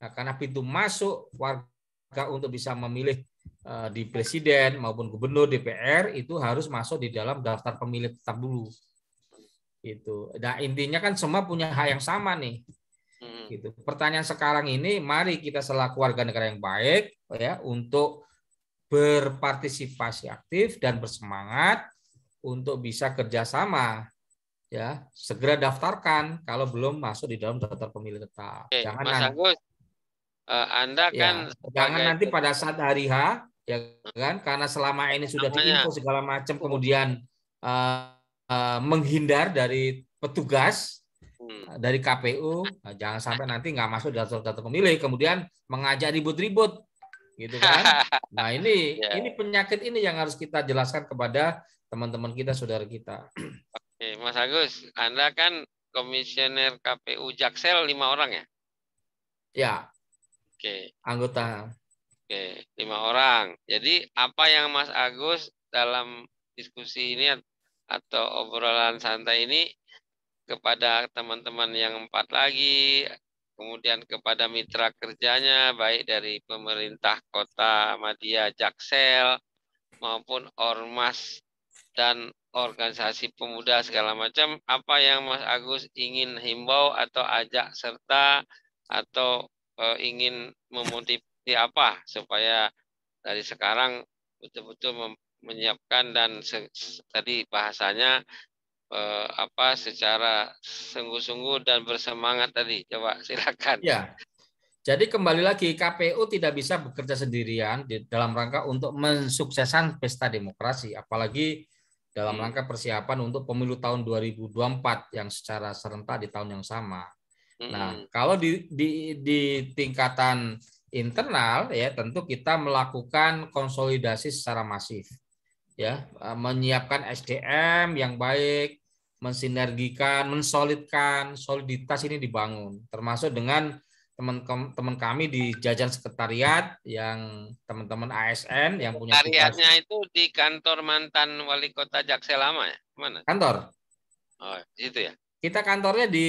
S1: Nah, karena pintu masuk warga untuk bisa memilih eh, di presiden maupun gubernur DPR itu harus masuk di dalam daftar pemilih tetap dulu itu nah intinya kan semua punya hak yang sama nih hmm. gitu pertanyaan sekarang ini mari kita selaku warga negara yang baik ya untuk berpartisipasi aktif dan bersemangat untuk bisa kerjasama ya segera daftarkan kalau belum masuk di dalam daftar pemilih tetap Oke, jangan Mas
S2: Agus, Eh, Anda ya, kan jangan nanti pada
S1: saat hari H ya kan karena selama ini sudah diinfo segala macam kemudian uh, uh, menghindar dari petugas hmm. dari KPU nah, jangan sampai nanti nggak masuk daftar-daftar pemilih kemudian mengajak ribut-ribut gitu kan nah ini yeah. ini penyakit ini yang harus kita jelaskan kepada teman-teman kita saudara kita
S2: oke Mas Agus Anda kan komisioner KPU Jaksel lima orang ya ya Oke. Anggota. Oke, lima orang. Jadi apa yang Mas Agus dalam diskusi ini atau obrolan santai ini kepada teman-teman yang empat lagi, kemudian kepada mitra kerjanya baik dari pemerintah kota Madia Jaksel maupun ormas dan organisasi pemuda segala macam apa yang Mas Agus ingin himbau atau ajak serta atau uh, ingin memotivasi apa supaya dari sekarang betul-betul menyiapkan dan tadi bahasanya uh, apa secara sungguh-sungguh dan bersemangat tadi coba silakan ya
S1: jadi kembali lagi KPU tidak bisa bekerja sendirian di dalam rangka untuk mensukseskan pesta demokrasi apalagi dalam hmm. rangka persiapan untuk pemilu tahun 2024 yang secara serentak di tahun yang sama Nah, hmm. kalau di, di di tingkatan internal ya tentu kita melakukan konsolidasi secara masif. Ya, eh, menyiapkan SDM yang baik, mensinergikan, mensolidkan, soliditas ini dibangun termasuk dengan teman-teman kami di jajan sekretariat yang teman-teman ASN yang punya sekretariatnya
S2: itu di kantor mantan wali kota Jaksel lama ya mana kantor oh itu ya
S1: kita kantornya di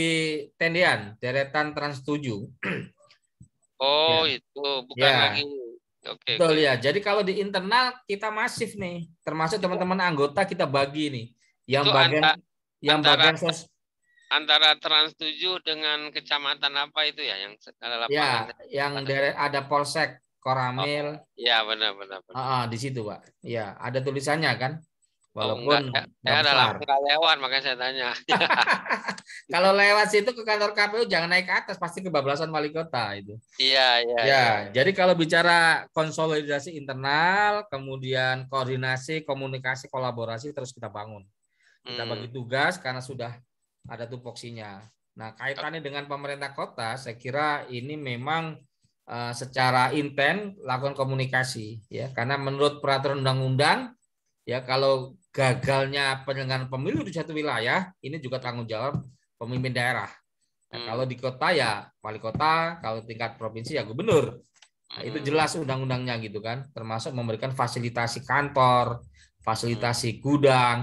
S1: Tendian, deretan Trans 7.
S2: Oh, ya. itu bukan ya. lagi. Oke. Okay, okay. ya.
S1: Jadi kalau di internal kita masif nih, termasuk teman-teman anggota kita bagi nih. Yang itu bagian antara, yang antara, bagian sos
S2: antara Trans 7 dengan kecamatan apa itu ya yang ada ya, lapangan. Ya,
S1: yang deret, ada Polsek Koramil. Oh,
S2: ya, benar benar. benar.
S1: Uh, uh, di situ, Pak. Ya, ada tulisannya kan?
S2: Oh, Walaupun oh, enggak, saya ada lewat makanya saya tanya.
S1: Kalau lewat situ ke kantor KPU jangan naik ke atas pasti kebablasan wali kota itu.
S2: Iya, iya. Ya, ya.
S1: jadi kalau bicara konsolidasi internal, kemudian koordinasi, komunikasi, kolaborasi terus kita bangun. Kita hmm. bagi tugas karena sudah ada tupoksinya. Nah, kaitannya dengan pemerintah kota, saya kira ini memang eh, secara intens lakukan komunikasi ya karena menurut peraturan undang-undang ya kalau gagalnya penyelenggaraan pemilu di satu wilayah ini juga tanggung jawab pemimpin daerah. Nah, hmm. Kalau di kota ya wali kota, kalau tingkat provinsi ya gubernur. Nah, itu hmm. jelas undang-undangnya gitu kan, termasuk memberikan fasilitasi kantor, fasilitasi hmm. gudang,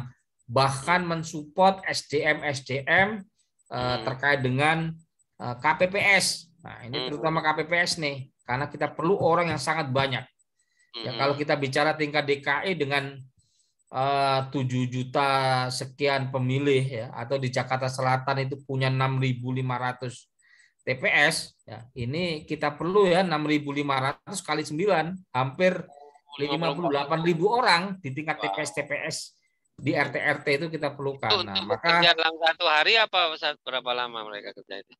S1: bahkan mensupport SDM SDM eh, hmm. terkait dengan eh, KPPS. Nah ini terutama KPPS nih, karena kita perlu orang yang sangat banyak. Ya kalau kita bicara tingkat DKI e dengan 7 eh, juta sekian pemilih ya atau di Jakarta Selatan itu punya 6.500 TPS ya ini kita perlu ya 6.500 kali 9 hampir 58.000 orang di tingkat TPS TPS di RT RT itu kita perlukan. nah, maka kerja
S2: dalam satu hari apa berapa lama mereka kerja itu?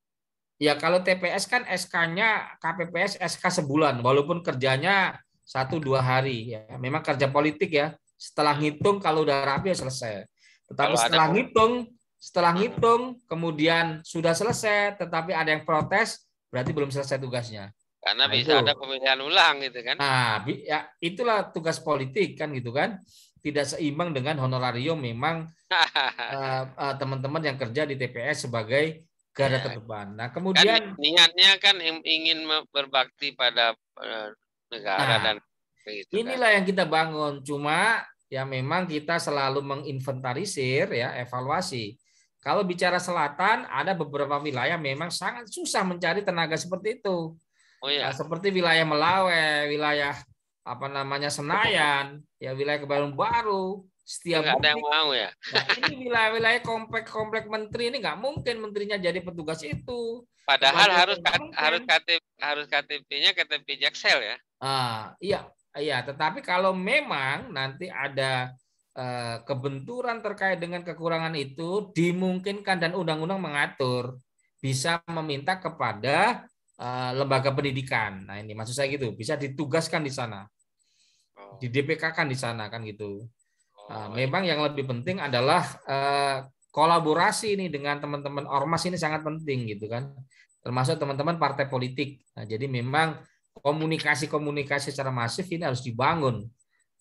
S1: Ya kalau TPS kan SK-nya KPPS SK sebulan walaupun kerjanya satu dua hari ya. Memang kerja politik ya setelah ngitung kalau udah rapi ya selesai. Tetapi kalau setelah ada... ngitung, setelah hmm. ngitung kemudian sudah selesai, tetapi ada yang protes, berarti belum selesai tugasnya.
S2: Karena nah, bisa itu. ada pemilihan ulang gitu kan. Nah, ya
S1: itulah tugas politik kan gitu kan. Tidak seimbang dengan honorarium memang
S2: eh,
S1: eh, teman-teman uh, uh, yang kerja di TPS sebagai garda ya. terdepan. Nah, kan kemudian kan,
S2: niatnya kan ingin berbakti pada uh, negara nah, dan itu
S1: inilah kan. yang kita bangun cuma ya memang kita selalu menginventarisir ya evaluasi kalau bicara selatan ada beberapa wilayah memang sangat susah mencari tenaga seperti itu oh, ya. seperti wilayah Melawe wilayah apa namanya Senayan ya wilayah Kebayoran Baru setiap nggak ada yang mau ya nah, ini wilayah-wilayah komplek-komplek menteri ini nggak mungkin menterinya jadi petugas itu
S2: padahal harus harus KTP harus KTP-nya KTP Jaksel ya
S1: ah iya Iya, tetapi kalau memang nanti ada eh, kebenturan terkait dengan kekurangan itu dimungkinkan dan undang-undang mengatur bisa meminta kepada eh, lembaga pendidikan. Nah ini maksud saya gitu, bisa ditugaskan di sana, di oh. DPK kan di sana kan gitu. Oh, nah, memang yang lebih penting adalah eh, kolaborasi ini dengan teman-teman ormas ini sangat penting gitu kan, termasuk teman-teman partai politik. Nah, jadi memang komunikasi-komunikasi secara masif ini harus dibangun.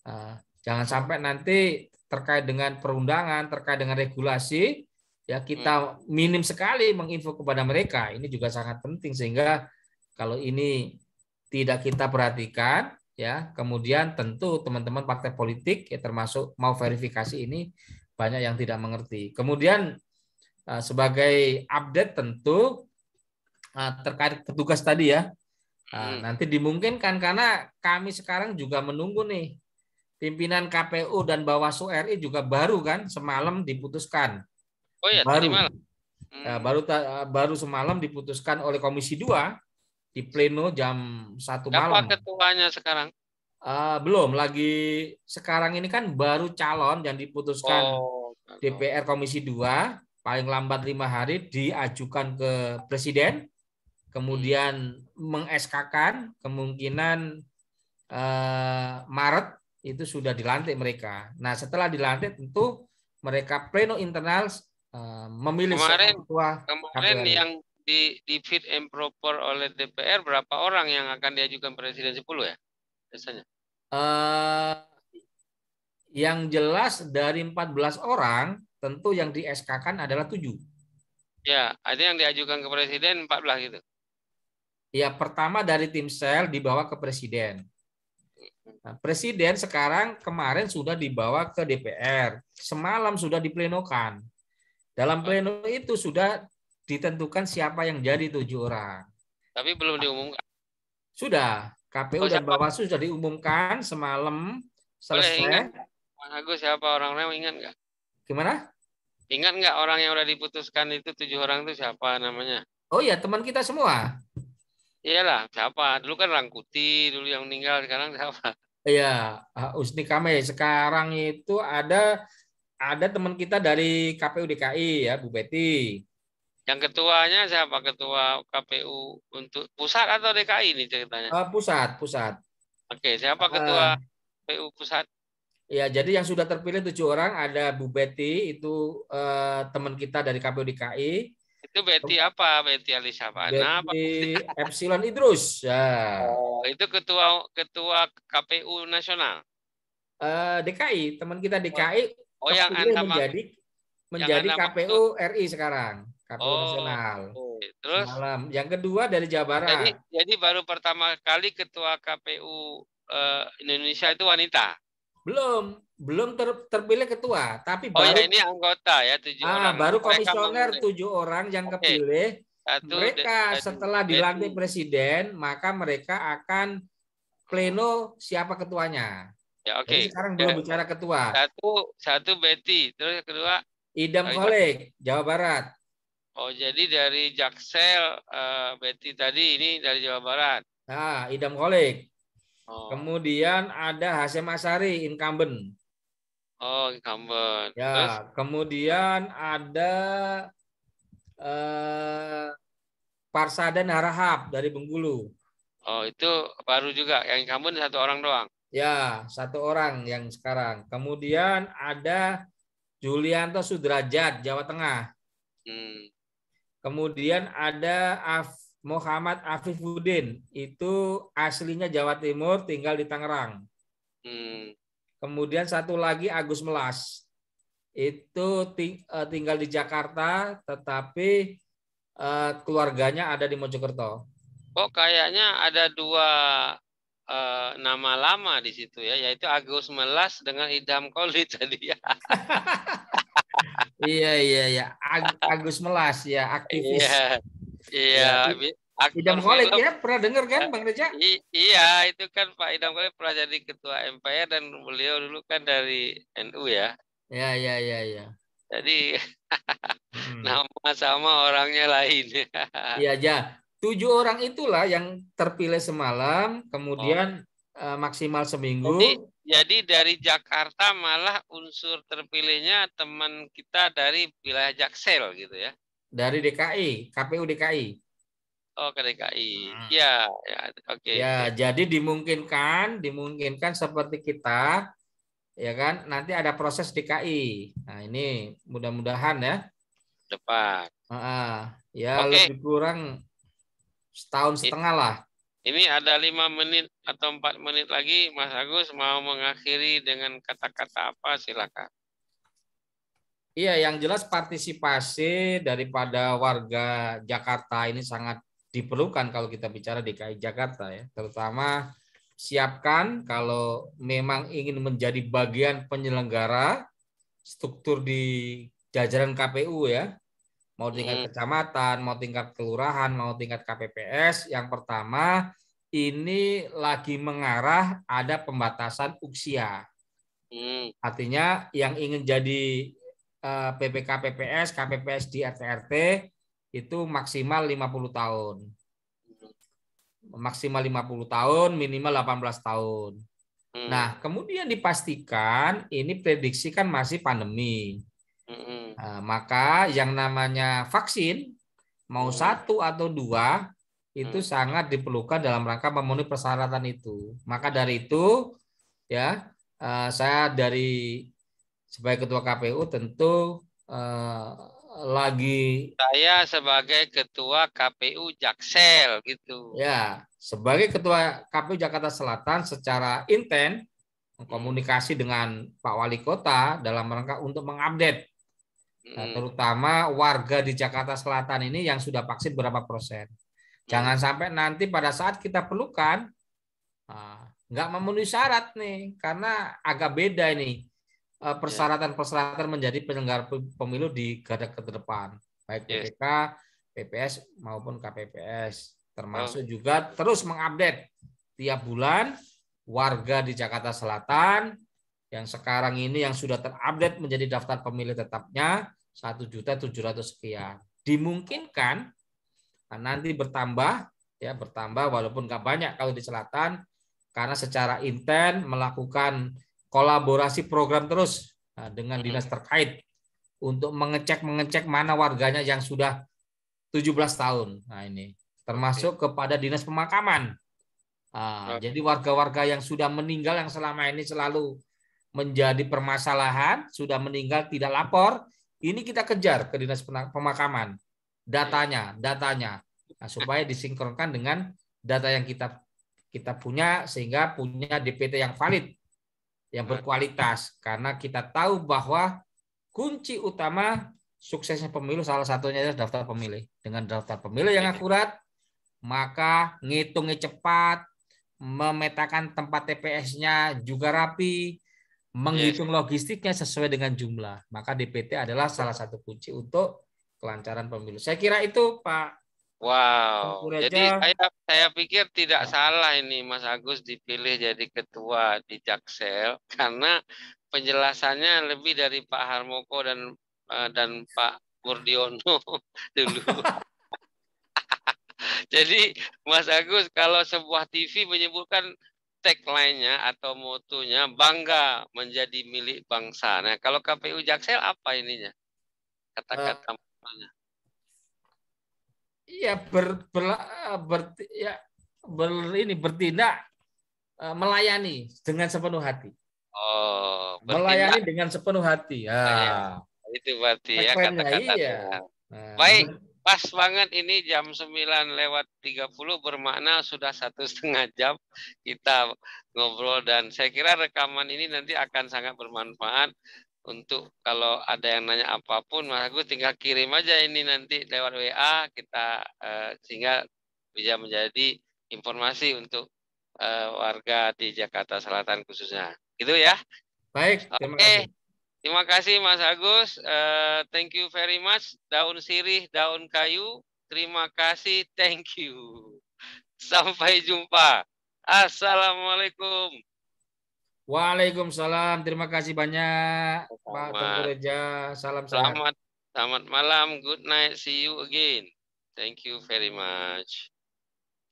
S1: Eh, jangan sampai nanti terkait dengan perundangan, terkait dengan regulasi, ya kita hmm. minim sekali menginfo kepada mereka. Ini juga sangat penting sehingga kalau ini tidak kita perhatikan, ya kemudian tentu teman-teman partai politik ya termasuk mau verifikasi ini banyak yang tidak mengerti. Kemudian eh, sebagai update tentu eh, terkait petugas tadi ya Nah, hmm. Nanti dimungkinkan karena kami sekarang juga menunggu nih pimpinan KPU dan Bawaslu RI juga baru kan semalam diputuskan.
S2: Oh iya, baru. malam. Ya,
S1: hmm. Ya, baru baru semalam diputuskan oleh Komisi 2 di pleno jam satu malam. Siapa
S2: ketuanya sekarang?
S1: Uh, belum lagi sekarang ini kan baru calon yang diputuskan oh, DPR Komisi 2 paling lambat lima hari diajukan ke presiden kemudian mengeskakan kemungkinan eh, Maret itu sudah dilantik mereka. Nah setelah dilantik tentu mereka pleno internal eh, memilih kemarin ketua kemarin KPR. yang
S2: di, di fit and proper oleh DPR berapa orang yang akan diajukan presiden 10 ya biasanya?
S1: Eh, yang jelas dari 14 orang tentu yang di SK kan adalah tujuh.
S2: Ya, ada yang diajukan ke presiden 14 gitu.
S1: Ya pertama dari tim sel dibawa ke presiden. Nah, presiden sekarang kemarin sudah dibawa ke DPR. Semalam sudah diplenokan. Dalam pleno itu sudah ditentukan siapa yang jadi tujuh orang.
S2: Tapi belum diumumkan.
S1: Sudah, KPU oh, dan Bawaslu sudah diumumkan semalam
S2: selesai. Ingat, Mas Agus siapa orangnya ingat nggak? Gimana? Ingat nggak orang yang sudah diputuskan itu tujuh orang itu siapa namanya?
S1: Oh ya teman kita semua.
S2: Iyalah, siapa? Dulu kan Rangkuti dulu yang meninggal, sekarang siapa?
S1: Iya, ah, Usni Kame. Sekarang itu ada ada teman kita dari KPU DKI ya, Bu Betty.
S2: Yang ketuanya siapa? Ketua KPU untuk pusat atau DKI nih ceritanya? Uh,
S1: pusat, pusat.
S2: Oke, siapa ah. ketua KPU pusat?
S1: Iya, jadi yang sudah terpilih tujuh orang ada Bu Betty itu uh, teman kita dari KPU DKI.
S2: Itu Betty apa? Betty Alisa Mana?
S1: Betty apa? Epsilon Idrus. Ya.
S2: Oh, itu ketua ketua KPU nasional.
S1: Uh, eh, DKI, teman kita DKI.
S2: Oh, oh, yang anda menjadi menjadi yang KPU
S1: itu. RI sekarang. KPU oh, nasional. Oh. Terus malam. Yang kedua dari Jawa Barat. Jadi,
S2: jadi baru pertama kali ketua KPU uh, eh, Indonesia itu wanita.
S1: Belum, belum ter, terpilih ketua, tapi oh, iya, baru ya ini
S2: anggota ya tujuh ah, orang. baru komisioner
S1: tujuh orang yang okay. kepilih.
S2: Satu, mereka
S1: setelah dilantik presiden, maka mereka akan pleno siapa ketuanya.
S2: Ya, oke. Okay. sekarang ya. bicara ketua. Satu, satu Betty, terus kedua
S1: Idam Kolek, Jawa Barat.
S2: Oh, jadi dari Jaksel uh, Betty tadi ini dari Jawa Barat.
S1: ah Idam Kolek. Oh. Kemudian ada Hasyim Asari, incumbent.
S2: Oh, incumbent. Ya, Terus?
S1: kemudian ada eh, Parsaden Harahap dari Bengkulu.
S2: Oh, itu baru juga. Yang incumbent satu orang doang.
S1: Ya, satu orang yang sekarang. Kemudian ada Julianto Sudrajat, Jawa Tengah. Hmm. Kemudian ada Af Muhammad Afifuddin itu aslinya Jawa Timur, tinggal di Tangerang. Hmm. Kemudian satu lagi Agus Melas itu ting eh, tinggal di Jakarta, tetapi uh, keluarganya ada di Mojokerto.
S2: Oh, kayaknya ada dua uh, nama lama di situ ya, yaitu Agus Melas dengan Idam Koli tadi ya. iya iya iya,
S1: Agus Melas ya aktivis. Yeah
S2: Iya. iya Idam Khalid ya pernah
S1: dengar kan Bang Reja?
S2: iya itu kan Pak Idam Khalid pernah jadi ketua MPR dan beliau dulu kan dari NU ya.
S1: Ya ya ya ya.
S2: Jadi hmm. nama sama orangnya lain. Iya ya.
S1: Tujuh orang itulah yang terpilih semalam, kemudian oh. uh, maksimal seminggu. Jadi,
S2: jadi dari Jakarta malah unsur terpilihnya teman kita dari wilayah Jaksel gitu ya
S1: dari DKI, KPU DKI.
S2: Oh, ke DKI. Hmm. Ya, ya oke. Okay. Ya,
S1: jadi dimungkinkan, dimungkinkan seperti kita ya kan nanti ada proses DKI. Nah, ini mudah-mudahan ya Cepat. Uh, ya okay. lebih kurang setahun setengah lah.
S2: Ini ada lima menit atau empat menit lagi, Mas Agus mau mengakhiri dengan kata-kata apa? Silakan.
S1: Iya, yang jelas partisipasi daripada warga Jakarta ini sangat diperlukan kalau kita bicara DKI Jakarta ya, terutama siapkan kalau memang ingin menjadi bagian penyelenggara struktur di jajaran KPU ya, mau tingkat hmm. kecamatan, mau tingkat kelurahan, mau tingkat KPPS, yang pertama ini lagi mengarah ada pembatasan usia. Hmm. Artinya yang ingin jadi Eh, PPK PPS, KPPS di RT-RT itu maksimal 50 tahun. Maksimal 50 tahun, minimal 18 tahun. Hmm. Nah, kemudian dipastikan ini prediksi kan masih pandemi. Hmm. Nah, maka yang namanya vaksin mau hmm. satu atau dua itu hmm. sangat diperlukan dalam rangka memenuhi persyaratan itu. Maka dari itu ya eh, saya dari sebagai ketua KPU tentu uh,
S2: lagi saya sebagai ketua KPU Jaksel gitu. Ya,
S1: sebagai ketua KPU Jakarta Selatan secara intent komunikasi dengan Pak Wali Kota dalam rangka untuk mengupdate eh, hmm. terutama warga di Jakarta Selatan ini yang sudah vaksin berapa persen. Hmm. Jangan sampai nanti pada saat kita perlukan ah, nggak memenuhi syarat nih karena agak beda ini Eh, ya. persyaratan-persyaratan menjadi penyelenggara pemilu di garda ke depan, baik yes. Ya. PPK, PPS maupun KPPS, termasuk oh. juga terus mengupdate tiap bulan warga di Jakarta Selatan yang sekarang ini yang sudah terupdate menjadi daftar pemilih tetapnya satu juta tujuh ratus sekian. Dimungkinkan nah, nanti bertambah ya bertambah walaupun nggak banyak kalau di selatan karena secara intens melakukan kolaborasi program terus nah, dengan dinas terkait untuk mengecek mengecek mana warganya yang sudah 17 tahun. Nah ini termasuk kepada dinas pemakaman. Ah, jadi warga-warga yang sudah meninggal yang selama ini selalu menjadi permasalahan sudah meninggal tidak lapor ini kita kejar ke dinas pemakaman datanya datanya nah, supaya disinkronkan dengan data yang kita kita punya sehingga punya DPT yang valid yang nah. berkualitas karena kita tahu bahwa kunci utama suksesnya pemilu salah satunya adalah daftar pemilih. Dengan daftar pemilih yang akurat, maka ngitungnya cepat, memetakan tempat TPS-nya juga rapi, menghitung logistiknya sesuai dengan jumlah. Maka DPT adalah salah satu kunci untuk kelancaran pemilu. Saya kira itu Pak
S2: Wow, jadi saya saya pikir tidak salah ini Mas Agus dipilih jadi ketua di Jaksel karena penjelasannya lebih dari Pak Harmoko dan eh, dan Pak Murdiono dulu. jadi Mas Agus kalau sebuah TV menyebutkan tagline-nya atau motonya bangga menjadi milik bangsa. Nah, kalau KPU Jaksel apa ininya? Kata-kata uh,
S1: ya ber, ber, eh, ber ya ber, ini bertindak eh, melayani dengan sepenuh hati.
S2: Oh, bertindak. melayani
S1: dengan sepenuh hati. Ya. Nah,
S2: Itu berarti ya, ya. kata-kata. Iya. Nah, Baik, pas banget ini jam 9 lewat 30 bermakna sudah satu setengah jam kita ngobrol dan saya kira rekaman ini nanti akan sangat bermanfaat untuk kalau ada yang nanya apapun Mas Agus tinggal kirim aja ini nanti lewat WA kita uh, sehingga bisa menjadi informasi untuk uh, warga di Jakarta Selatan khususnya. Gitu ya. Baik, terima Oke. kasih. Terima kasih Mas Agus. Uh, thank you very much. Daun sirih, daun kayu. Terima kasih, thank you. Sampai jumpa. Assalamualaikum.
S1: Waalaikumsalam. Terima kasih banyak Pak Tengku Salam sehat.
S2: Selamat selamat malam. Good night. See you again. Thank you very much.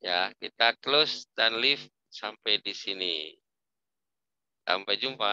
S2: Ya, kita close dan leave sampai di sini. Sampai jumpa.